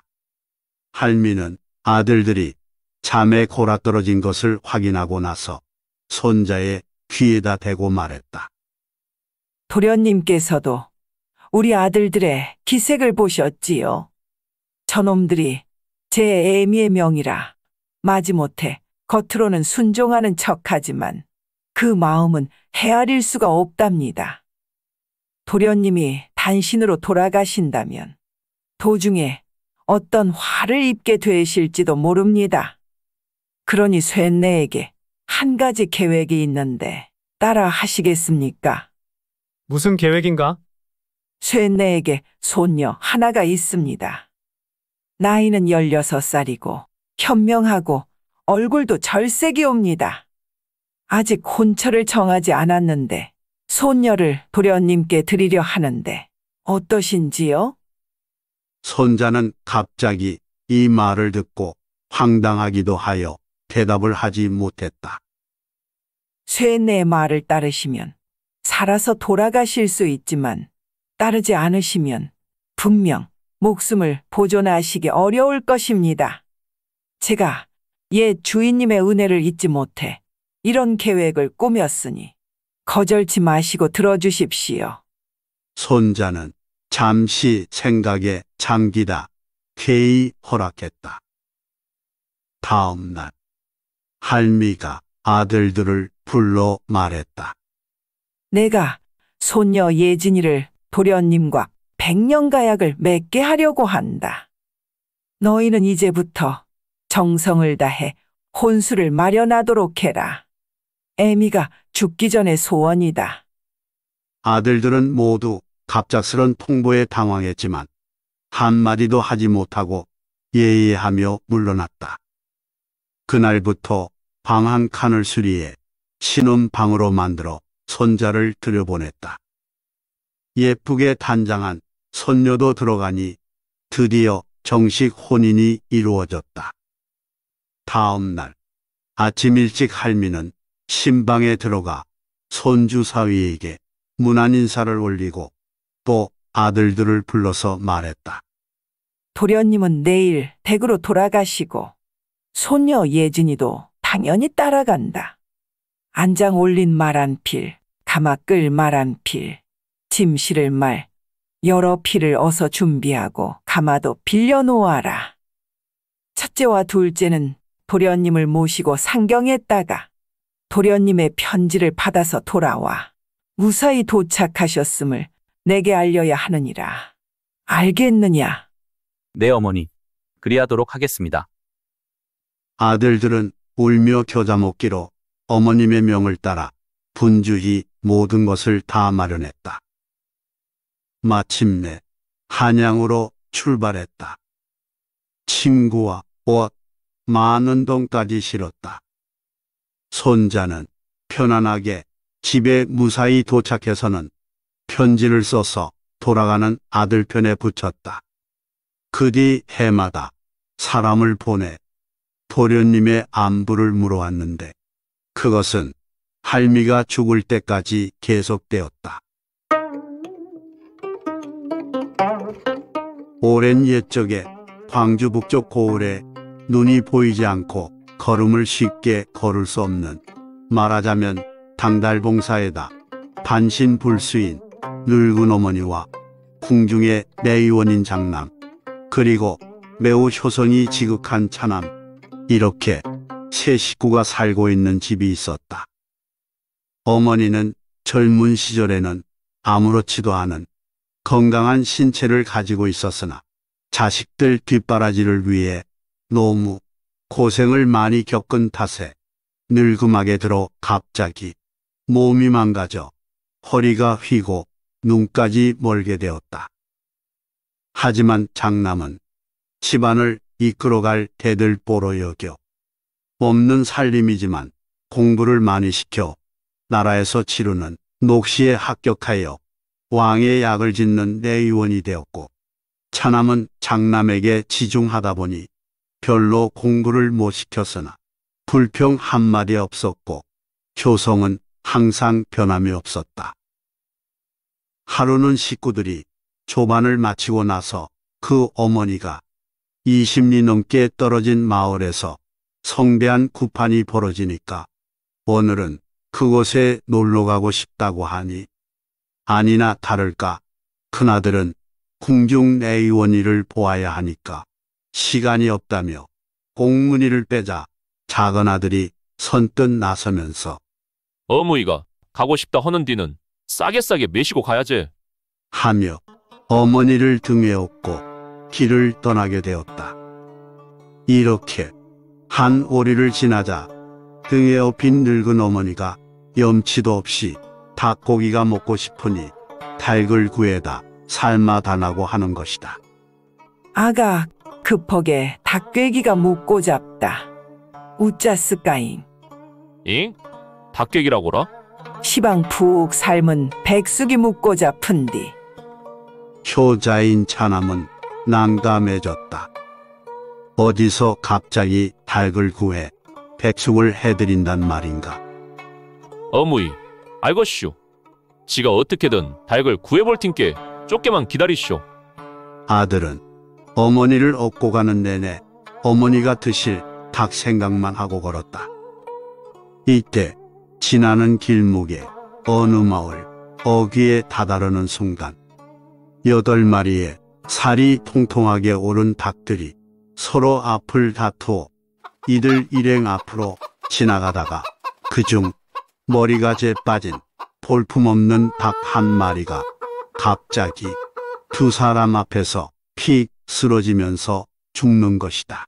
할미는 아들들이 잠에 골아떨어진 것을 확인하고 나서 손자의 귀에다 대고 말했다. 도련님께서도 우리 아들들의 기색을 보셨지요. 저놈들이 제 애미의 명이라 마지못해 겉으로는 순종하는 척하지만 그 마음은 헤아릴 수가 없답니다. 도련님이 단신으로 돌아가신다면 도중에 어떤 화를 입게 되실지도 모릅니다. 그러니 쇠뇌에게 한 가지 계획이 있는데 따라 하시겠습니까? 무슨 계획인가? 쇠뇌에게 손녀 하나가 있습니다. 나이는 16살이고 현명하고 얼굴도 절색이 옵니다. 아직 혼처를 정하지 않았는데 손녀를 도련님께 드리려 하는데 어떠신지요? 손자는 갑자기 이 말을 듣고 황당하기도 하여 대답을 하지 못했다. 쇠내 말을 따르시면 살아서 돌아가실 수 있지만 따르지 않으시면 분명 목숨을 보존하시기 어려울 것입니다. 제가 옛 주인님의 은혜를 잊지 못해 이런 계획을 꾸몄으니 거절치 마시고 들어주십시오. 손자는 잠시 생각에 잠기다 K 허락했다. 다음 날 할미가 아들들을 불러 말했다. 내가 손녀 예진이를 도련님과 백년가약을 맺게 하려고 한다. 너희는 이제부터 정성을 다해 혼수를 마련하도록 해라. 애미가 죽기 전의 소원이다. 아들들은 모두 갑작스런 통보에 당황했지만 한마디도 하지 못하고 예의하며 물러났다. 그날부터 방 한 칸을 수리해 신음 방으로 만들어 손자를 들여보냈다. 예쁘게 단장한 손녀도 들어가니 드디어 정식 혼인이 이루어졌다. 다음 날 아침 일찍 할미는 신방에 들어가 손주 사위에게 문안 인사를 올리고 또 아들들을 불러서 말했다. 도련님은 내일 댁으로 돌아가시고 손녀 예진이도 당연히 따라간다. 안장 올린 말 한 필, 가마 끌 말 한 필, 짐 실을 말, 여러 필을 어서 준비하고 가마도 빌려놓아라. 첫째와 둘째는 도련님을 모시고 상경했다가 도련님의 편지를 받아서 돌아와 무사히 도착하셨음을 내게 알려야 하느니라. 알겠느냐? 네, 어머니. 그리하도록 하겠습니다. 아들들은 울며 겨자먹기로 어머님의 명을 따라 분주히 모든 것을 다 마련했다. 마침내 한양으로 출발했다. 친구와 옷, 많은 동까지 실었다. 손자는 편안하게 집에 무사히 도착해서는 편지를 써서 돌아가는 아들 편에 붙였다. 그 뒤 해마다 사람을 보내 도련님의 안부를 물어왔는데 그것은 할미가 죽을 때까지 계속되었다. 오랜 옛적에 광주 북쪽 고을에 눈이 보이지 않고 걸음을 쉽게 걸을 수 없는 말하자면 당달봉사에다 반신불수인 늙은 어머니와 궁중의 매의원인 장남 그리고 매우 효성이 지극한 차남 이렇게 세 식구가 살고 있는 집이 있었다. 어머니는 젊은 시절에는 아무렇지도 않은 건강한 신체를 가지고 있었으나 자식들 뒷바라지를 위해 너무 고생을 많이 겪은 탓에 늙음하게 들어 갑자기 몸이 망가져 허리가 휘고 눈까지 멀게 되었다. 하지만 장남은 집안을 이끌어갈 대들보로 여겨 없는 살림이지만 공부를 많이 시켜 나라에서 치르는 녹시에 합격하여 왕의 약을 짓는 내의원이 되었고 차남은 장남에게 지중하다 보니 별로 공부를 못 시켰으나 불평 한마디 없었고 효성은 항상 변함이 없었다. 하루는 식구들이 조반을 마치고 나서 그 어머니가 20리 넘게 떨어진 마을에서 성대한 구판이 벌어지니까 오늘은 그곳에 놀러 가고 싶다고 하니 아니나 다를까 큰아들은 궁중 내의원이를 보아야 하니까 시간이 없다며 공문이를 빼자 작은 아들이 선뜻 나서면서 어머이가 가고 싶다 하는 뒤는 싸게 싸게 메시고 가야지. 하며 어머니를 등에 업고 길을 떠나게 되었다. 이렇게 한 오리를 지나자 등에 업힌 늙은 어머니가 염치도 없이 닭고기가 먹고 싶으니 닭을 구해다 삶아 다나고 하는 것이다. 아가, 급하게 닭괴기가 묻고 잡다. 우짜스까잉. 잉? 닭괴기라고라? 시방 푹 삶은 백숙이 묻고 잡은 뒤. 효자인 차남은 난감해졌다. 어디서 갑자기 닭을 구해 백숙을 해드린단 말인가. 어무이, 알것이 지가 어떻게든 닭을 구해볼 팀께 쫓게만 기다리쇼 아들은 어머니를 업고 가는 내내 어머니가 드실 닭 생각만 하고 걸었다. 이때 지나는 길목에 어느 마을 어귀에 다다르는 순간 여덟 마리의 살이 통통하게 오른 닭들이 서로 앞을 다투어 이들 일행 앞으로 지나가다가 그 중 머리가 재빠진 볼품없는 닭 한 마리가 갑자기 두 사람 앞에서 피 쓰러지면서 죽는 것이다.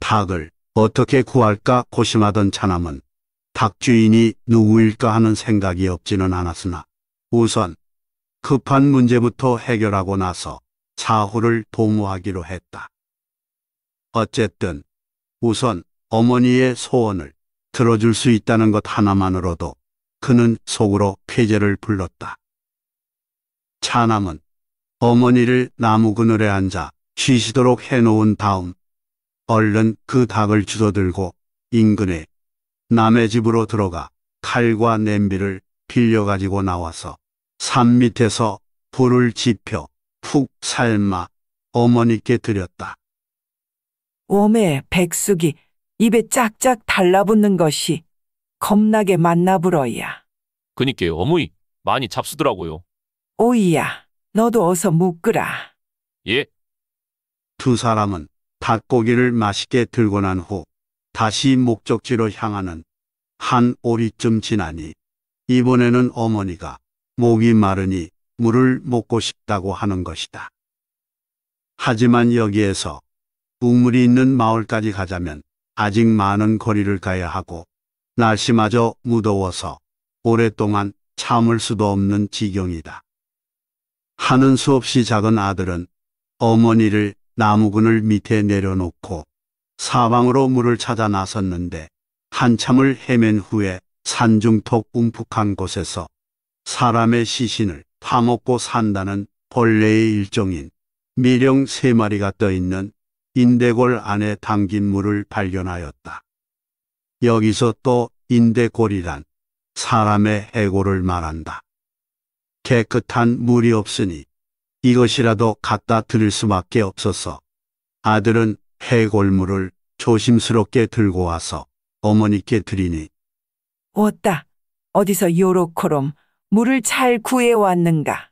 닭을 어떻게 구할까 고심하던 차남은 닭 주인이 누구일까 하는 생각이 없지는 않았으나 우선 급한 문제부터 해결하고 나서 사후를 도모하기로 했다. 어쨌든 우선 어머니의 소원을 들어줄 수 있다는 것 하나만으로도 그는 속으로 쾌재를 불렀다. 차남은 어머니를 나무 그늘에 앉아 쉬시도록 해놓은 다음 얼른 그 닭을 주워들고 인근에 남의 집으로 들어가 칼과 냄비를 빌려가지고 나와서 산 밑에서 불을 지펴 푹 삶아 어머니께 드렸다. 웜에 백숙이 입에 짝짝 달라붙는 것이 겁나게 만나불어야. 그니께 어머니 많이 잡수더라고요. 오이야. 너도 어서 묶으라. 예, 두 사람은 닭고기를 맛있게 들고 난 후 다시 목적지로 향하는 한 오리쯤 지나니 이번에는 어머니가 목이 마르니 물을 먹고 싶다고 하는 것이다. 하지만 여기에서 우물이 있는 마을까지 가자면 아직 많은 거리를 가야 하고 날씨마저 무더워서 오랫동안 참을 수도 없는 지경이다. 하는 수 없이 작은 아들은 어머니를 나무근을 밑에 내려놓고 사방으로 물을 찾아 나섰는데 한참을 헤맨 후에 산중턱 움푹한 곳에서 사람의 시신을 파먹고 산다는 벌레의 일종인 미령 세 마리가 떠 있는 인대골 안에 담긴 물을 발견하였다. 여기서 또 인대골이란 사람의 해골을 말한다. 깨끗한 물이 없으니 이것이라도 갖다 드릴 수밖에 없어서 아들은 해골물을 조심스럽게 들고 와서 어머니께 드리니 왔다. 어디서 요로코롬 물을 잘 구해왔는가.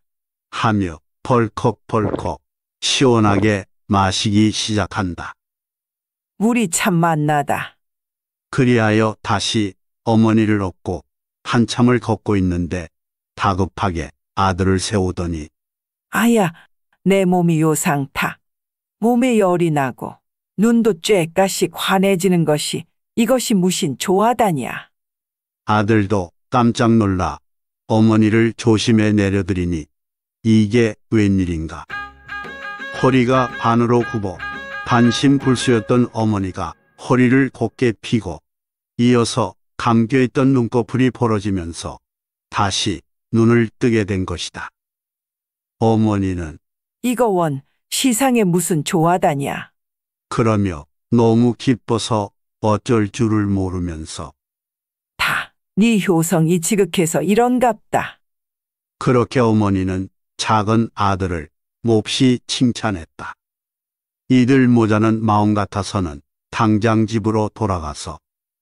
하며 벌컥벌컥 시원하게 마시기 시작한다. 물이 참 맛나다. 그리하여 다시 어머니를 업고 한참을 걷고 있는데 다급하게 아들을 세우더니 아야, 내 몸이 요상타. 몸에 열이 나고 눈도 쬐까시 환해지는 것이 이것이 무신 조하다니야. 아들도 깜짝 놀라 어머니를 조심해 내려드리니 이게 웬일인가. 허리가 반으로 굽어 반신불수였던 어머니가 허리를 곧게 피고 이어서 감겨있던 눈꺼풀이 벌어지면서 다시 눈을 뜨게 된 것이다. 어머니는 이거 원 시상에 무슨 조화다냐. 그러며 너무 기뻐서 어쩔 줄을 모르면서 다 네 효성이 지극해서 이런갑다. 그렇게 어머니는 작은 아들을 몹시 칭찬했다. 이들 모자는 마음 같아서는 당장 집으로 돌아가서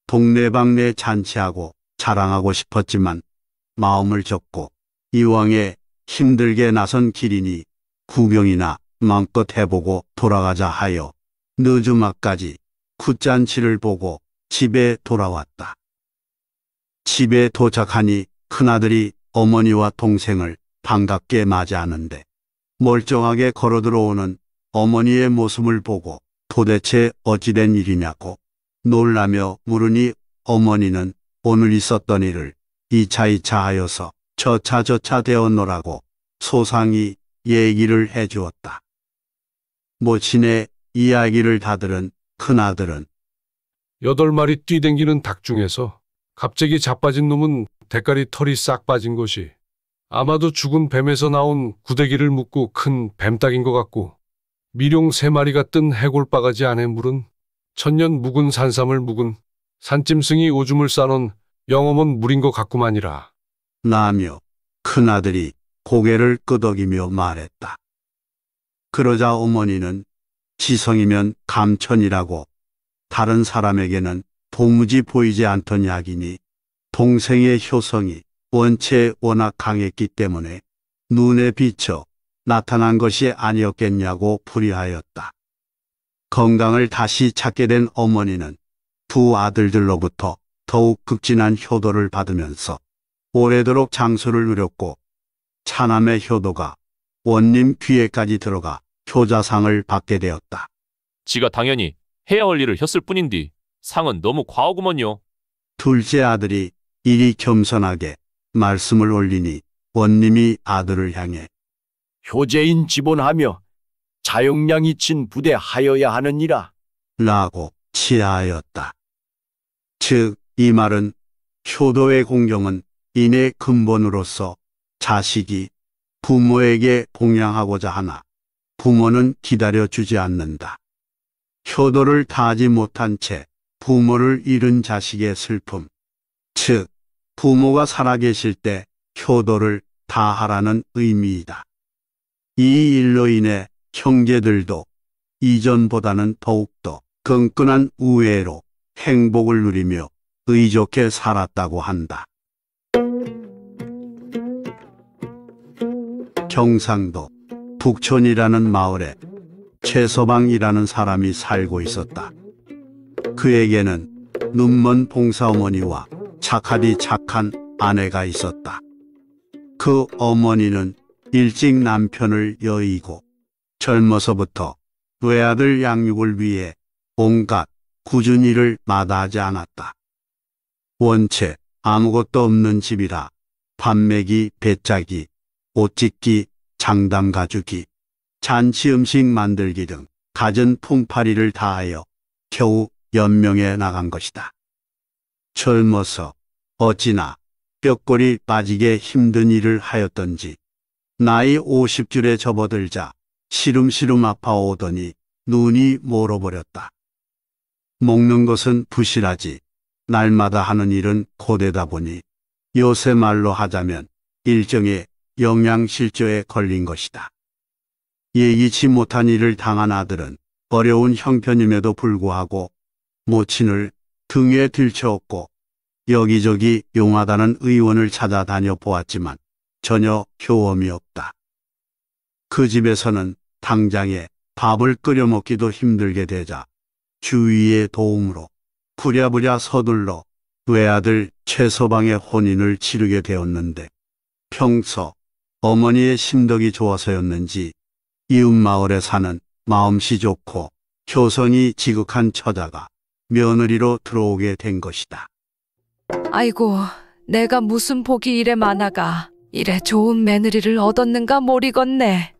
동네방네 잔치하고 자랑하고 싶었지만 마음을 접고 이왕에 힘들게 나선 길이니 구경이나 마음껏 해보고 돌아가자 하여 늦음악까지 굿잔치를 보고 집에 돌아왔다. 집에 도착하니 큰아들이 어머니와 동생을 반갑게 맞이하는데 멀쩡하게 걸어 들어오는 어머니의 모습을 보고 도대체 어찌된 일이냐고 놀라며 물으니 어머니는 오늘 있었던 일을 이차이차 하여서 저차 저차 되었노라고 소상히 얘기를 해주었다. 모친의 뭐 이야기를 다 들은 큰아들은 여덟 마리 뛰댕기는 닭 중에서 갑자기 자빠진 놈은 대가리 털이 싹 빠진 것이 아마도 죽은 뱀에서 나온 구데기를 묶고 큰 뱀닭인 것 같고 미룡 세 마리가 뜬 해골 바가지 안에 물은 천년 묵은 산삼을 묵은 산짐승이 오줌을 싸놓은 영험은 물인 것 같구만이라. 나며 큰아들이 고개를 끄덕이며 말했다. 그러자 어머니는 지성이면 감천이라고 다른 사람에게는 도무지 보이지 않던 약이니 동생의 효성이 원체 워낙 강했기 때문에 눈에 비쳐 나타난 것이 아니었겠냐고 불의하였다 건강을 다시 찾게 된 어머니는 두 아들들로부터 더욱 극진한 효도를 받으면서 오래도록 장수를 누렸고 차남의 효도가 원님 귀에까지 들어가 효자상을 받게 되었다. 지가 당연히 해야 할 일을 했을 뿐인디 상은 너무 과하구먼요. 둘째 아들이 이리 겸손하게 말씀을 올리니 원님이 아들을 향해 효제인 지본하며 자용량이 친 부대 하여야 하느니라. 라고 치하였다. 하즉 이 말은 효도의 공경은 인의 근본으로서 자식이 부모에게 봉양하고자 하나 부모는 기다려주지 않는다. 효도를 다하지 못한 채 부모를 잃은 자식의 슬픔, 즉 부모가 살아계실 때 효도를 다하라는 의미이다. 이 일로 인해 형제들도 이전보다는 더욱더 끈끈한 우애로 행복을 누리며 의좋게 살았다고 한다. 경상도 북촌이라는 마을에 최소방이라는 사람이 살고 있었다. 그에게는 눈먼 봉사어머니와 착하디 착한 아내가 있었다. 그 어머니는 일찍 남편을 여의고 젊어서부터 외아들 양육을 위해 온갖 꾸준히를 마다하지 않았다. 원체 아무것도 없는 집이라 판매기, 배짜기, 옷찢기, 장담 가죽기 잔치 음식 만들기 등 갖은 폼파리를 다하여 겨우 연명에 나간 것이다. 젊어서 어찌나 뼈골이 빠지게 힘든 일을 하였던지 나이 50줄에 접어들자 시름시름 아파오더니 눈이 멀어버렸다. 먹는 것은 부실하지 날마다 하는 일은 고되다 보니 요새 말로 하자면 일정의 영양실조에 걸린 것이다. 예기치 못한 일을 당한 아들은 어려운 형편임에도 불구하고 모친을 등에 들쳐업고 여기저기 용하다는 의원을 찾아다녀 보았지만 전혀 교험이 없다. 그 집에서는 당장에 밥을 끓여 먹기도 힘들게 되자 주위의 도움으로 부랴부랴 서둘러 외아들 최서방의 혼인을 치르게 되었는데 평소 어머니의 심덕이 좋아서였는지 이웃마을에 사는 마음씨 좋고 효성이 지극한 처자가 며느리로 들어오게 된 것이다. 아이고, 내가 무슨 복이 이래 많아가. 이래 좋은 며느리를 얻었는가 모르겠네.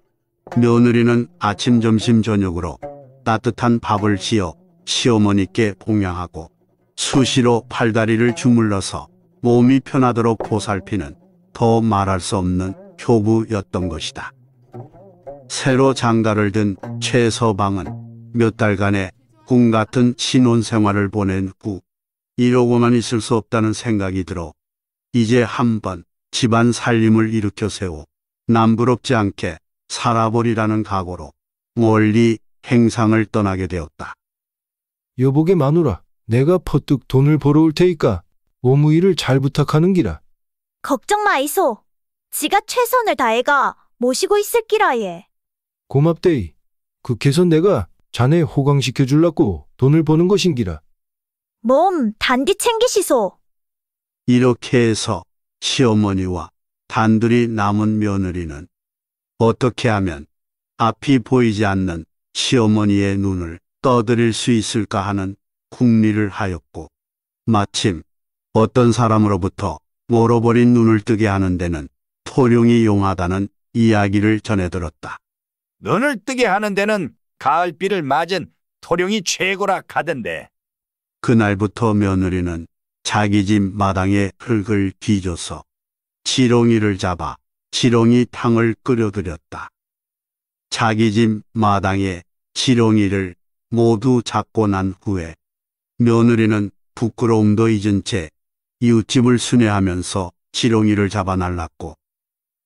며느리는 아침, 점심, 저녁으로 따뜻한 밥을 지어 시어머니께 봉양하고 수시로 팔다리를 주물러서 몸이 편하도록 보살피는 더 말할 수 없는 효부였던 것이다. 새로 장가를 든 최서방은 몇 달간의 꿈 같은 신혼 생활을 보낸 후 이러고만 있을 수 없다는 생각이 들어 이제 한번 집안 살림을 일으켜 세워 남부럽지 않게 살아보리라는 각오로 멀리 행상을 떠나게 되었다. 여보게 마누라, 내가 퍼뜩 돈을 벌어올 테니까 오무이를 잘 부탁하는 기라. 걱정 마이소. 지가 최선을 다해가 모시고 있을기라예. 고맙데이. 그께서 내가 자네 호강시켜줄라고 돈을 버는 것인기라. 몸 단디 챙기시소. 이렇게 해서 시어머니와 단둘이 남은 며느리는 어떻게 하면 앞이 보이지 않는 시어머니의 눈을 떠들일 수 있을까 하는 궁리를 하였고 마침 어떤 사람으로부터 멀어버린 눈을 뜨게 하는 데는 토룡이 용하다는 이야기를 전해 들었다. 눈을 뜨게 하는 데는 가을비를 맞은 토룡이 최고라 가던데. 그날부터 며느리는 자기 집 마당에 흙을 뒤져서 지렁이를 잡아 지렁이 탕을 끓여드렸다 자기 집 마당에 지렁이를 모두 잡고 난 후에 며느리는 부끄러움도 잊은 채 이웃집을 순회하면서 지렁이를 잡아 날랐고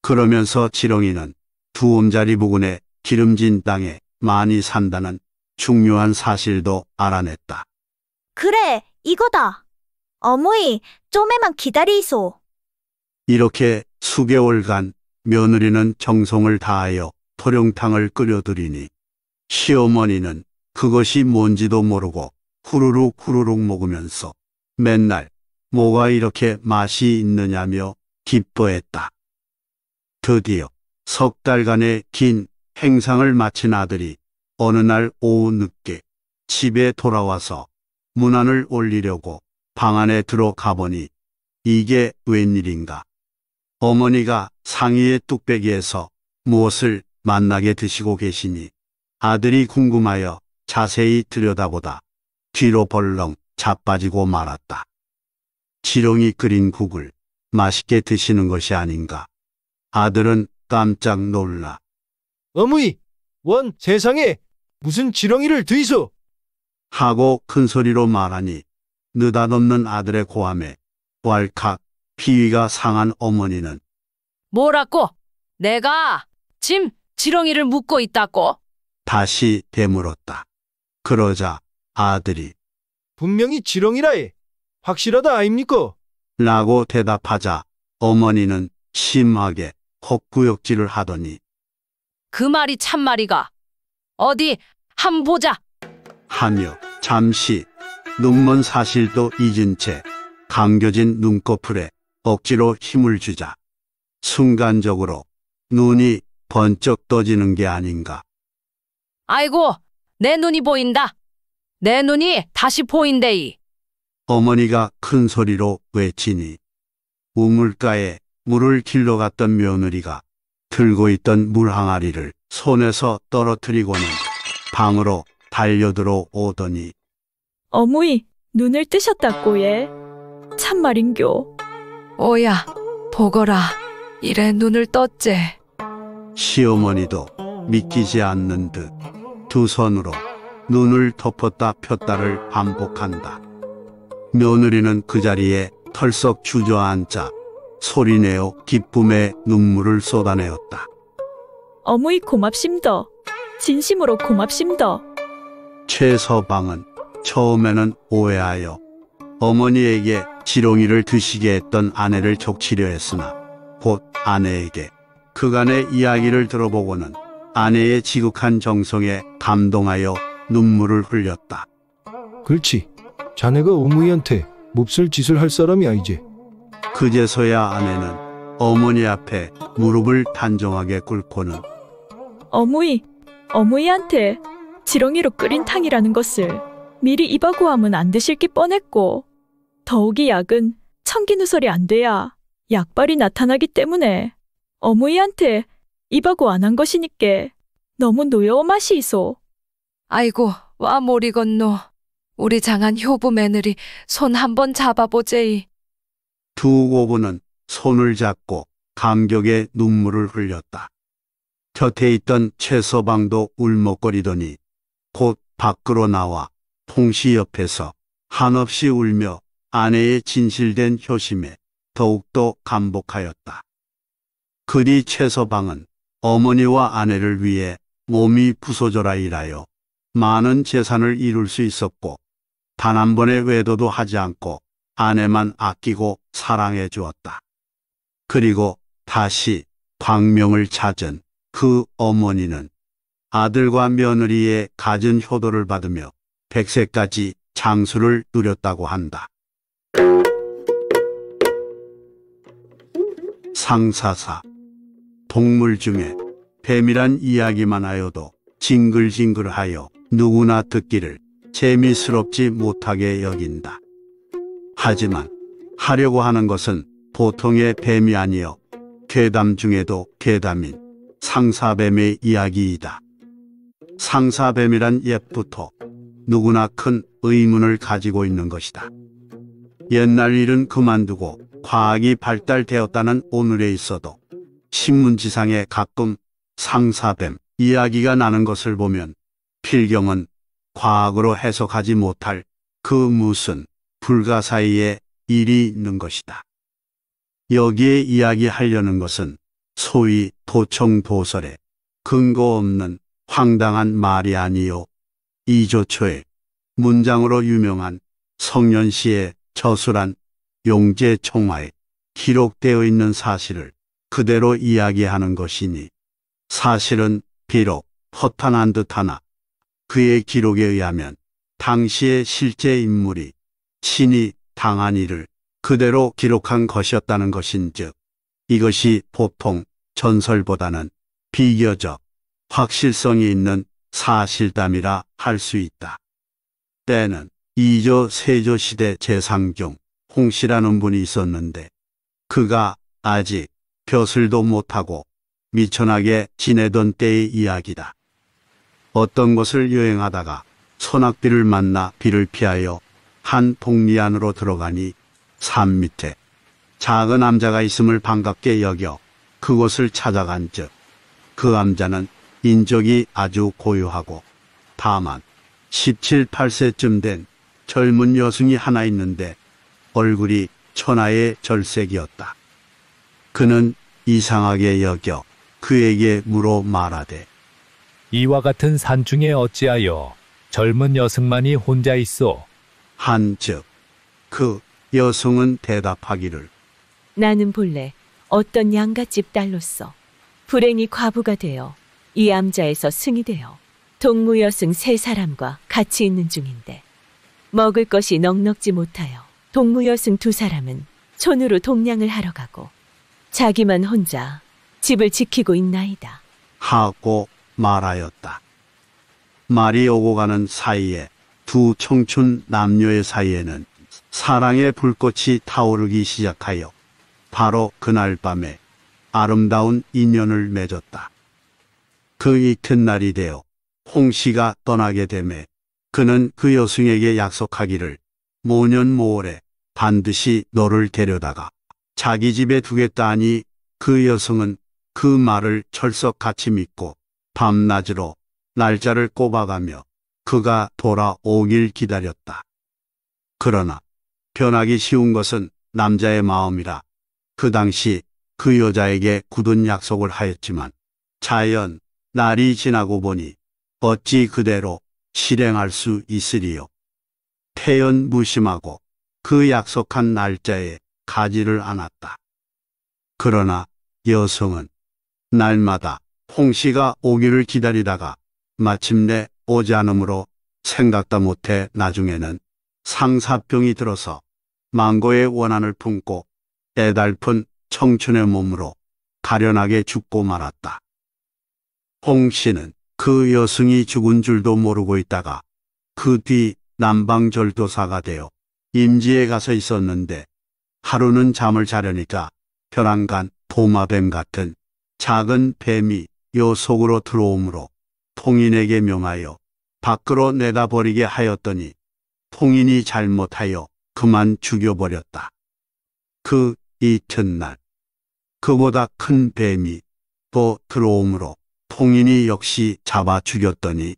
그러면서 지렁이는 두옴자리 부근의 기름진 땅에 많이 산다는 중요한 사실도 알아냈다. 그래, 이거다. 어머니, 좀에만 기다리소. 이렇게 수개월간 며느리는 정성을 다하여 토룡탕을 끓여드리니 시어머니는 그것이 뭔지도 모르고 후루룩 후루룩 먹으면서 맨날 뭐가 이렇게 맛이 있느냐며 기뻐했다. 드디어 석 달간의 긴 행상을 마친 아들이 어느 날 오후 늦게 집에 돌아와서 문안을 올리려고 방 안에 들어가 보니 이게 웬일인가. 어머니가 상의의 뚝배기에서 무엇을 만나게 드시고 계시니 아들이 궁금하여 자세히 들여다보다 뒤로 벌렁 자빠지고 말았다. 지렁이 그린 국을 맛있게 드시는 것이 아닌가. 아들은 깜짝 놀라. 어머니, 원 세상에 무슨 지렁이를 드이소? 하고 큰 소리로 말하니 느닷없는 아들의 고함에 왈칵 피위가 상한 어머니는 뭐라고? 내가 짐 지렁이를 묶고 있다고? 다시 되물었다. 그러자 아들이 분명히 지렁이라에 확실하다 아입니까? 라고 대답하자 어머니는 심하게 헛구역질을 하더니 그 말이 참말이가. 어디 한 보자. 하며 잠시 눈먼 사실도 잊은 채 감겨진 눈꺼풀에 억지로 힘을 주자 순간적으로 눈이 번쩍 떠지는 게 아닌가. 아이고 내 눈이 보인다. 내 눈이 다시 보인대이. 어머니가 큰 소리로 외치니 우물가에 물을 길러 갔던 며느리가 들고 있던 물 항아리를 손에서 떨어뜨리고는 방으로 달려들어 오더니 어머니 눈을 뜨셨다고예. 참말인교. 오야 보거라 이래 눈을 떴제. 시어머니도 믿기지 않는 듯두 손으로 눈을 덮었다 폈다를 반복한다. 며느리는 그 자리에 털썩 주저앉자 소리내어 기쁨의 눈물을 쏟아내었다. 어머이 고맙심더. 진심으로 고맙심더. 최서방은 처음에는 오해하여 어머니에게 지렁이를 드시게 했던 아내를 족치려 했으나 곧 아내에게 그간의 이야기를 들어보고는 아내의 지극한 정성에 감동하여 눈물을 흘렸다. 그렇지. 자네가 어머니한테 몹쓸 짓을 할 사람이야 이제. 그제서야 아내는 어머니 앞에 무릎을 단정하게 꿇고는 어머이, 어머이한테 지렁이로 끓인 탕이라는 것을 미리 입하고 하면 안 드실 게 뻔했고 더욱이 약은 청기누설이 안 돼야 약발이 나타나기 때문에 어머이한테 입하고 안한 것이니께 너무 노여워 맛이 있어. 아이고, 와 모리건노. 우리 장한 효부 며느리 손 한 번 잡아보제이. 두 고부는 손을 잡고 감격에 눈물을 흘렸다. 곁에 있던 채소방도 울먹거리더니 곧 밖으로 나와 통시 옆에서 한없이 울며 아내의 진실된 효심에 더욱더 감복하였다. 그리 채소방은 어머니와 아내를 위해 몸이 부서져라 일하여 많은 재산을 이룰 수 있었고 단 한 번의 외도도 하지 않고 아내만 아끼고 사랑해 주었다. 그리고 다시 광명을 찾은 그 어머니는 아들과 며느리의 갖은 효도를 받으며 백0세까지 장수를 누렸다고 한다. 상사사 동물 중에 뱀이란 이야기만 하여도 징글징글하여 누구나 듣기를 재미스럽지 못하게 여긴다. 하지만 하려고 하는 것은 보통의 뱀이 아니여 괴담 중에도 괴담인 상사뱀의 이야기이다. 상사뱀이란 옛부터 누구나 큰 의문을 가지고 있는 것이다. 옛날 일은 그만두고 과학이 발달되었다는 오늘에 있어도 신문지상에 가끔 상사뱀 이야기가 나는 것을 보면 필경은 과학으로 해석하지 못할 그 무슨 불가사의의 일이 있는 것이다. 여기에 이야기하려는 것은 소위 도청도설에 근거 없는 황당한 말이 아니요 이조초의 문장으로 유명한 성년시의 저술한 용제총화에 기록되어 있는 사실을 그대로 이야기하는 것이니 사실은 비록 허탄한 듯하나 그의 기록에 의하면 당시의 실제 인물이 신이 당한 일을 그대로 기록한 것이었다는 것인즉 이것이 보통 전설보다는 비교적 확실성이 있는 사실담이라 할 수 있다. 때는 이조 세조 시대 제상 중 홍씨라는 분이 있었는데 그가 아직 벼슬도 못하고 미천하게 지내던 때의 이야기다. 어떤 곳을 여행하다가 소낙비를 만나 비를 피하여 한 동리 안으로 들어가니 산 밑에 작은 암자가 있음을 반갑게 여겨 그곳을 찾아간 즉, 그암자는 인적이 아주 고요하고 다만 17, 8세쯤 된 젊은 여승이 하나 있는데 얼굴이 천하의 절색이었다. 그는 이상하게 여겨 그에게 물어 말하되 이와 같은 산중에 어찌하여 젊은 여성만이 혼자 있어 한즉 그 여성은 대답하기를 나는 본래 어떤 양갓집 딸로서 불행히 과부가 되어 이 암자에서 승이 되어 동무 여승 세 사람과 같이 있는 중인데 먹을 것이 넉넉지 못하여 동무 여승 두 사람은 촌으로 동량을 하러 가고 자기만 혼자 집을 지키고 있나이다. 하고 말하였다. 말이 오고 가는 사이에 두 청춘 남녀의 사이에는 사랑의 불꽃이 타오르기 시작하여 바로 그날 밤에 아름다운 인연을 맺었다. 그 이튿날이 되어 홍씨가 떠나게 되매 그는 그 여승에게 약속하기를 모년 모월에 반드시 너를 데려다가 자기 집에 두겠다 하니 그 여성은 그 말을 철석같이 믿고 밤낮으로 날짜를 꼽아가며 그가 돌아오길 기다렸다. 그러나 변하기 쉬운 것은 남자의 마음이라 그 당시 그 여자에게 굳은 약속을 하였지만 자연 날이 지나고 보니 어찌 그대로 실행할 수 있으리요. 태연 무심하고 그 약속한 날짜에 가지를 않았다. 그러나 여성은 날마다 홍씨가 오기를 기다리다가 마침내 오지 않으므로 생각다 못해 나중에는 상사병이 들어서 망고의 원한을 품고 애달픈 청춘의 몸으로 가련하게 죽고 말았다. 홍 씨는 그 여승이 죽은 줄도 모르고 있다가 그 뒤 남방절도사가 되어 임지에 가서 있었는데 하루는 잠을 자려니까 벼랑간 도마뱀 같은 작은 뱀이 요 속으로 들어오므로 통인에게 명하여 밖으로 내다버리게 하였더니 통인이 잘못하여 그만 죽여버렸다. 그 이튿날 그보다 큰 뱀이 또 들어오므로 통인이 역시 잡아 죽였더니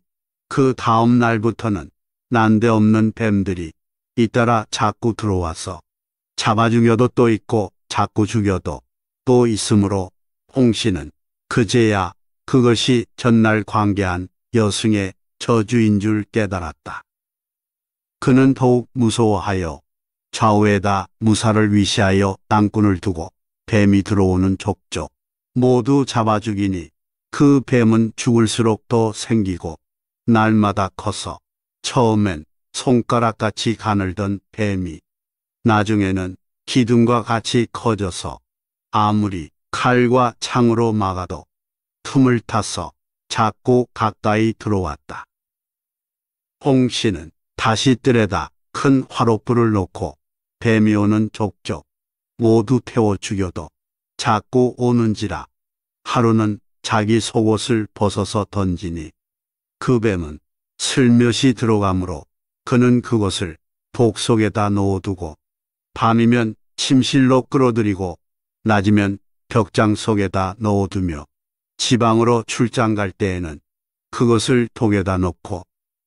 그 다음 날부터는 난데없는 뱀들이 잇따라 자꾸 들어와서 잡아 죽여도 또 있고 자꾸 죽여도 또 있으므로 홍 씨는 그제야 그것이 전날 관계한 여승의 저주인 줄 깨달았다. 그는 더욱 무서워하여 좌우에다 무사를 위시하여 땅꾼을 두고 뱀이 들어오는 족족 모두 잡아 죽이니 그 뱀은 죽을수록 더 생기고 날마다 커서 처음엔 손가락같이 가늘던 뱀이 나중에는 기둥과 같이 커져서 아무리 칼과 창으로 막아도 틈을 타서 자꾸 가까이 들어왔다. 홍 씨는 다시 뜰에다 큰 화로불을 놓고 뱀이 오는 족족 모두 태워 죽여도 자꾸 오는지라 하루는 자기 속옷을 벗어서 던지니 그 뱀은 슬며시 들어가므로 그는 그것을 독 속에다 놓아두고 밤이면 침실로 끌어들이고 낮이면 벽장 속에다 넣어두며 지방으로 출장 갈 때에는 그것을 독에다 놓고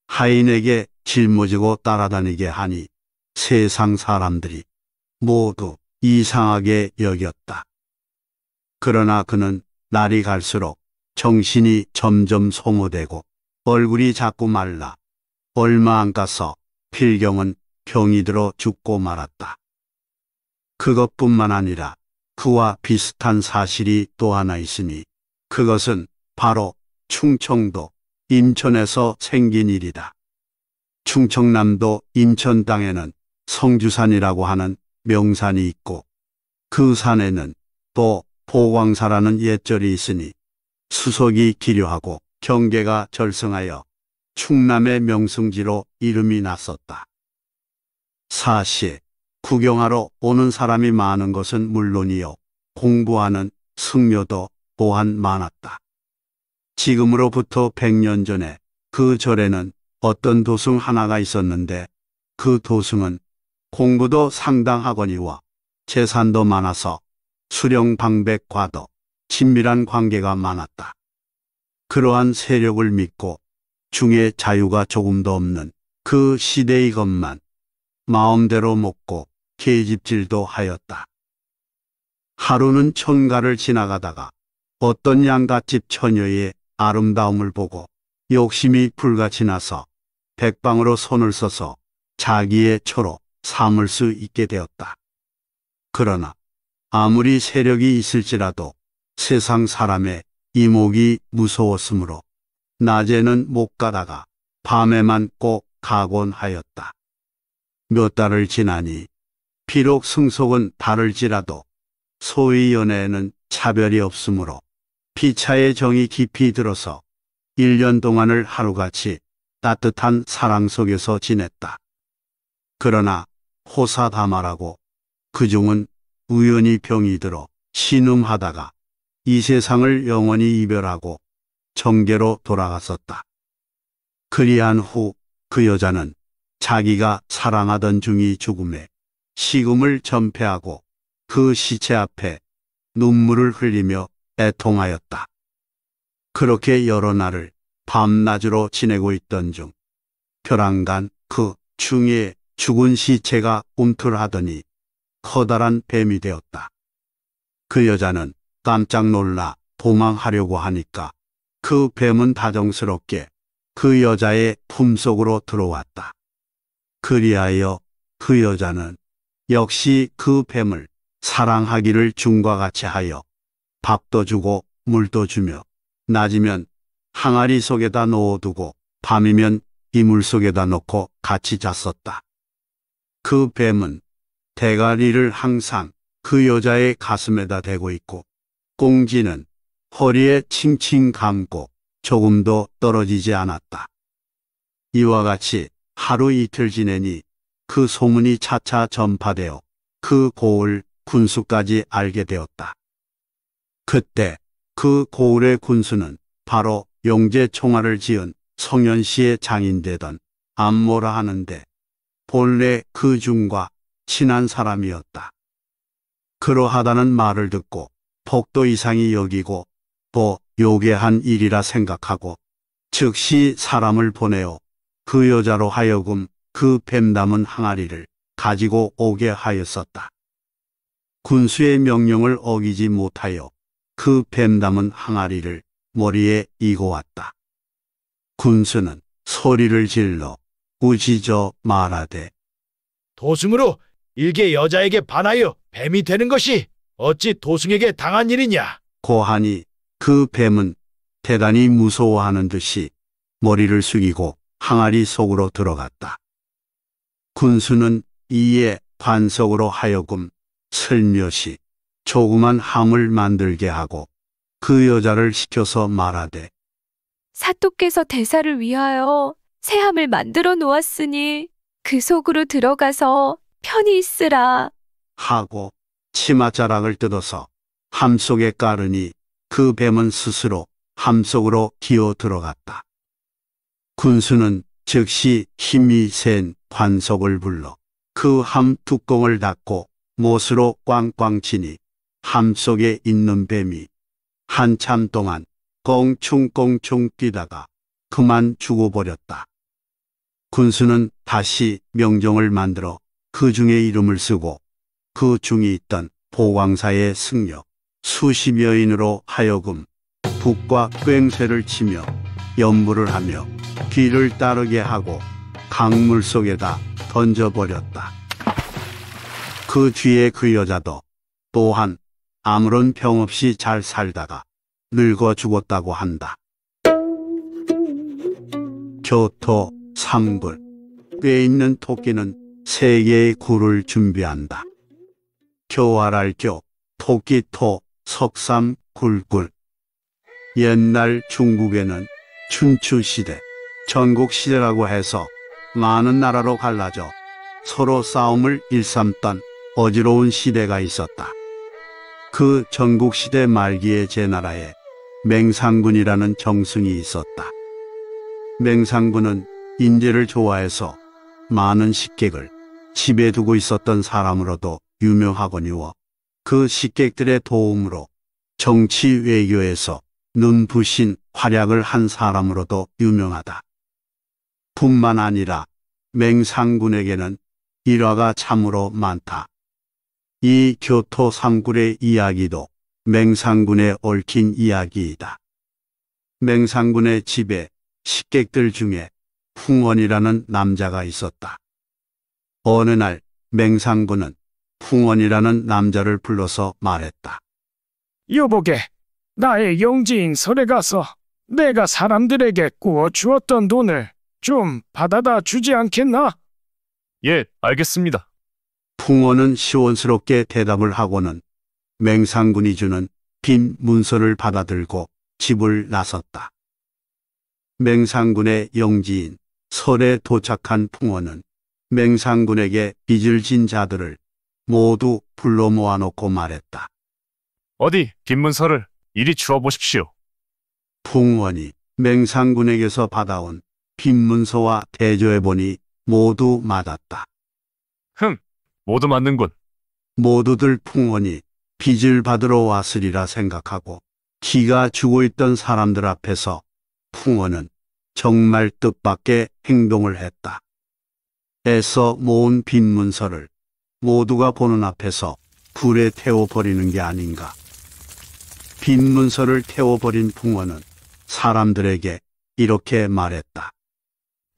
하인에게 짊어지고 따라다니게 하니 세상 사람들이 모두 이상하게 여겼다. 그러나 그는 날이 갈수록 정신이 점점 소모되고 얼굴이 자꾸 말라 얼마 안 가서 필경은 병이 들어 죽고 말았다. 그것뿐만 아니라 그와 비슷한 사실이 또 하나 있으니 그것은 바로 충청도 인천에서 생긴 일이다. 충청남도 인천 땅에는 성주산이라고 하는 명산이 있고 그 산에는 또 보광사라는 옛절이 있으니 수석이 기려하고 경계가 절성하여 충남의 명승지로 이름이 났었다. 사시 구경하러 오는 사람이 많은 것은 물론이요. 공부하는 승려도 보안 많았다. 지금으로부터 100년 전에 그 절에는 어떤 도승 하나가 있었는데 그 도승은 공부도 상당하거니와 재산도 많아서 수령방백과도 친밀한 관계가 많았다. 그러한 세력을 믿고 중에 자유가 조금도 없는 그 시대의 것만 마음대로 먹고 계집질도 하였다. 하루는 천가를 지나가다가 어떤 양갓집 처녀의 아름다움을 보고 욕심이 불같이 나서 백방으로 손을 써서 자기의 초로 삼을 수 있게 되었다. 그러나 아무리 세력이 있을지라도 세상 사람의 이목이 무서웠으므로 낮에는 못 가다가 밤에만 꼭 가곤 하였다. 몇 달을 지나니 비록 승속은 다를지라도 소위 연애에는 차별이 없으므로 피차의 정이 깊이 들어서 1년 동안을 하루같이 따뜻한 사랑 속에서 지냈다. 그러나 호사다마라고 그중은 우연히 병이 들어 신음하다가 이 세상을 영원히 이별하고 정계로 돌아갔었다. 그리한 후 그 여자는 자기가 사랑하던 중이 죽음에 시금을 전폐하고 그 시체 앞에 눈물을 흘리며 애통하였다. 그렇게 여러 날을 밤낮으로 지내고 있던 중 벼랑간 그 중에 죽은 시체가 꿈틀하더니 커다란 뱀이 되었다. 그 여자는 깜짝 놀라 도망하려고 하니까 그 뱀은 다정스럽게 그 여자의 품속으로 들어왔다. 그리하여 그 여자는 역시 그 뱀을 사랑하기를 중과 같이 하여 밥도 주고 물도 주며 낮이면 항아리 속에다 넣어두고 밤이면 이물 속에다 놓고 같이 잤었다. 그 뱀은 대가리를 항상 그 여자의 가슴에다 대고 있고 꽁지는 허리에 칭칭 감고 조금도 떨어지지 않았다. 이와 같이 하루 이틀 지내니 그 소문이 차차 전파되어 그 고을 군수까지 알게 되었다. 그때 그 고을의 군수는 바로 용제 총알을 지은 성현씨의 장인되던 안모라 하는데 본래 그 중과 친한 사람이었다. 그러하다는 말을 듣고 폭도 이상이 여기고 또 요괴한 일이라 생각하고 즉시 사람을 보내어 그 여자로 하여금 그 뱀담은 항아리를 가지고 오게 하였었다. 군수의 명령을 어기지 못하여 그 뱀담은 항아리를 머리에 이고 왔다. 군수는 소리를 질러 우지저 말하되 도승으로 일개 여자에게 반하여 뱀이 되는 것이 어찌 도승에게 당한 일이냐 고하니 그 뱀은 대단히 무서워하는 듯이 머리를 숙이고 항아리 속으로 들어갔다. 군수는 이에 관석으로 하여금 슬며시 조그만 함을 만들게 하고 그 여자를 시켜서 말하되 사또께서 대사를 위하여 새 함을 만들어 놓았으니 그 속으로 들어가서 편히 있으라 하고 치마자락을 뜯어서 함 속에 깔으니 그 뱀은 스스로 함 속으로 기어 들어갔다. 군수는 즉시 힘이 센 관석을 불러 그 함 뚜껑을 닫고 못으로 꽝꽝 치니 함 속에 있는 뱀이 한참 동안 껑충껑충 뛰다가 그만 죽어버렸다. 군수는 다시 명정을 만들어 그 중에 이름을 쓰고 그 중에 있던 보광사의 승려 수십 여인으로 하여금 북과 꽹쇠를 치며 연무를 하며 길을 따르게 하고 강물 속에다 던져버렸다. 그 뒤에 그 여자도 또한 아무런 병 없이 잘 살다가 늙어 죽었다고 한다. 교토 3불 꽤 있는 토끼는 세 개의 굴을 준비한다. 교활할교 토끼토 석삼 굴굴 옛날 중국에는 춘추시대 전국 시대라고 해서 많은 나라로 갈라져 서로 싸움을 일삼던 어지러운 시대가 있었다. 그 전국 시대 말기에 제 나라에 맹상군이라는 정승이 있었다. 맹상군은 인재를 좋아해서 많은 식객을 집에 두고 있었던 사람으로도 유명하거니와 그 식객들의 도움으로 정치 외교에서 눈부신 활약을 한 사람으로도 유명하다. 뿐만 아니라 맹상군에게는 일화가 참으로 많다. 이 교토 삼굴의 이야기도 맹상군에 얽힌 이야기이다. 맹상군의 집에 식객들 중에 풍원이라는 남자가 있었다. 어느 날 맹상군은 풍원이라는 남자를 불러서 말했다. 여보게, 나의 영지인 설에 가서 내가 사람들에게 구워 주었던 돈을 좀 받아다 주지 않겠나? 예, 알겠습니다. 풍어는 시원스럽게 대답을 하고는 맹상군이 주는 빈 문서를 받아들고 집을 나섰다. 맹상군의 영지인 설에 도착한 풍어는 맹상군에게 빚을 진 자들을 모두 불러 모아놓고 말했다. 어디 빈 문서를 이리 주어 보십시오. 풍원이 맹상군에게서 받아온 빈문서와 대조해보니 모두 맞았다. 흠, 모두 맞는군. 모두들 풍원이 빚을 받으러 왔으리라 생각하고 지가 죽어 있던 사람들 앞에서 풍원은 정말 뜻밖의 행동을 했다. 애써 모은 빈문서를 모두가 보는 앞에서 불에 태워버리는 게 아닌가. 빈문서를 태워버린 풍원은 사람들에게 이렇게 말했다.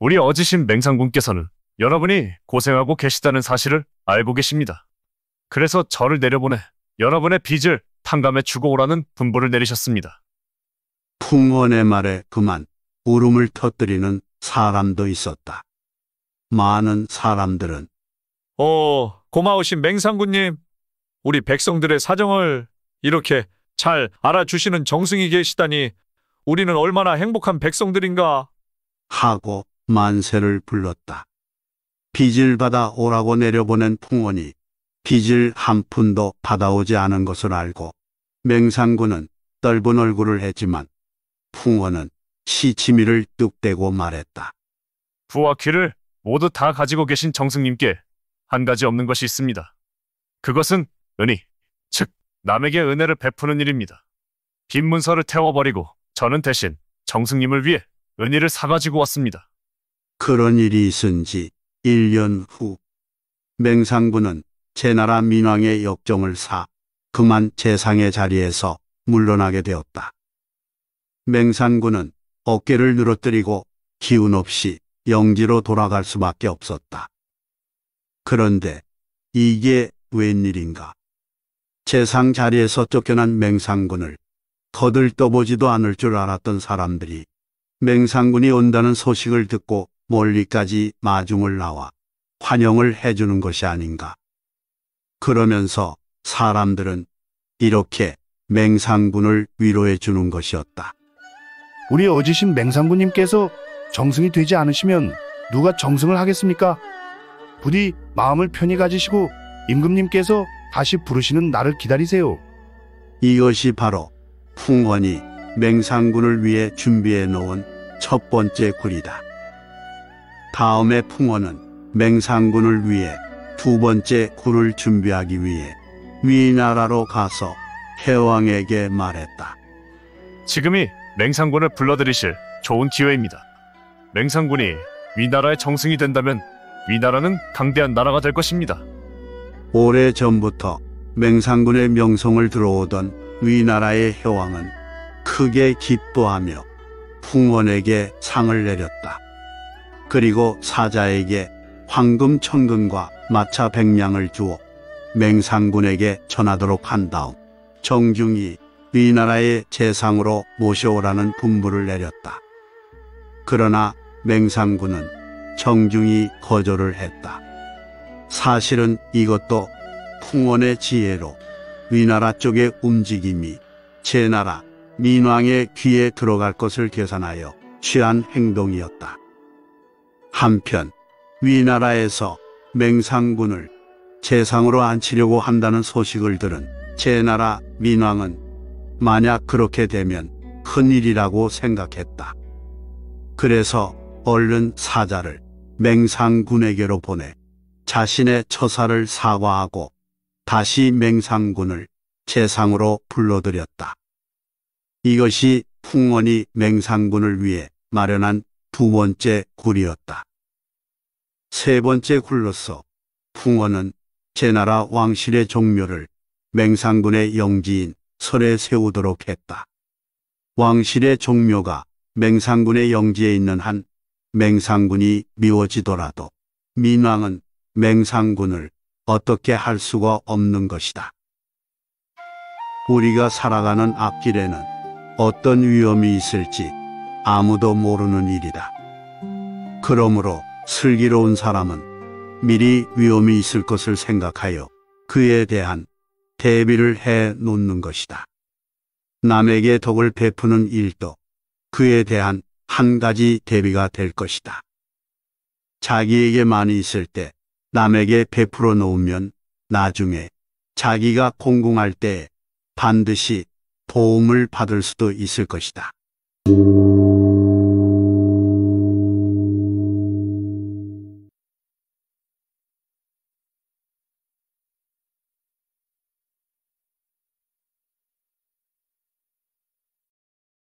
우리 어지신 맹상군께서는 여러분이 고생하고 계시다는 사실을 알고 계십니다. 그래서 저를 내려보내 여러분의 빚을 탕감해 주고 오라는 분부를 내리셨습니다. 풍원의 말에 그만 울음을 터뜨리는 사람도 있었다. 많은 사람들은 어, 고마우신 맹상군님. 우리 백성들의 사정을 이렇게 잘 알아주시는 정승이 계시다니 우리는 얼마나 행복한 백성들인가 하고 만세를 불렀다. 빚을 받아 오라고 내려보낸 풍원이 빚을 한 푼도 받아오지 않은 것을 알고 맹상군은 떫은 얼굴을 했지만 풍원은 시치미를 뚝대고 말했다. 부와 귀를 모두 다 가지고 계신 정승님께 한 가지 없는 것이 있습니다. 그것은 은희, 즉 남에게 은혜를 베푸는 일입니다. 빈 문서를 태워버리고 저는 대신 정승님을 위해 은희를 사가지고 왔습니다. 그런 일이 있은 지 1년 후 맹상부는 제 나라 민왕의 역정을 사 그만 재상의 자리에서 물러나게 되었다. 맹상군은 어깨를 늘어뜨리고 기운 없이 영지로 돌아갈 수밖에 없었다. 그런데 이게 웬일인가? 재상 자리에서 쫓겨난 맹상군을 거들떠보지도 않을 줄 알았던 사람들이 맹상군이 온다는 소식을 듣고 멀리까지 마중을 나와 환영을 해주는 것이 아닌가. 그러면서 사람들은 이렇게 맹상군을 위로해 주는 것이었다. 우리 어지신 맹상군님께서 정승이 되지 않으시면 누가 정승을 하겠습니까? 부디 마음을 편히 가지시고 임금님께서 다시 부르시는 날을 기다리세요. 이것이 바로 풍원이 맹상군을 위해 준비해 놓은 첫 번째 굴이다. 다음의 풍어는 맹상군을 위해 두 번째 군을 준비하기 위해 위나라로 가서 해왕에게 말했다. 지금이 맹상군을 불러들이실 좋은 기회입니다. 맹상군이 위나라의 정승이 된다면 위나라는 강대한 나라가 될 것입니다. 오래 전부터 맹상군의 명성을 들어오던 위나라의 해왕은 크게 기뻐하며 풍원에게 상을 내렸다. 그리고 사자에게 황금 천근과 마차 백량을 주어 맹상군에게 전하도록 한 다음 정중이 위나라의 재상으로 모셔오라는 분부를 내렸다. 그러나 맹상군은 정중히 거절을 했다. 사실은 이것도 풍원의 지혜로 위나라 쪽의 움직임이 제나라 민왕의 귀에 들어갈 것을 계산하여 취한 행동이었다. 한편 위나라에서 맹상군을 재상으로 앉히려고 한다는 소식을 들은 제나라 민왕은 만약 그렇게 되면 큰일이라고 생각했다. 그래서 얼른 사자를 맹상군에게로 보내 자신의 처사를 사과하고 다시 맹상군을 재상으로 불러들였다. 이것이 풍원이 맹상군을 위해 마련한 두 번째 굴이었다. 세 번째 굴로서 풍어는 제나라 왕실의 종묘를 맹상군의 영지인 설에 세우도록 했다. 왕실의 종묘가 맹상군의 영지에 있는 한 맹상군이 미워지더라도 민왕은 맹상군을 어떻게 할 수가 없는 것이다. 우리가 살아가는 앞길에는 어떤 위험이 있을지 아무도 모르는 일이다. 그러므로 슬기로운 사람은 미리 위험이 있을 것을 생각하여 그에 대한 대비를 해 놓는 것이다. 남에게 덕을 베푸는 일도 그에 대한 한 가지 대비가 될 것이다. 자기에게 많이 있을 때 남에게 베풀어 놓으면 나중에 자기가 공공할 때 반드시 도움을 받을 수도 있을 것이다. Thank you.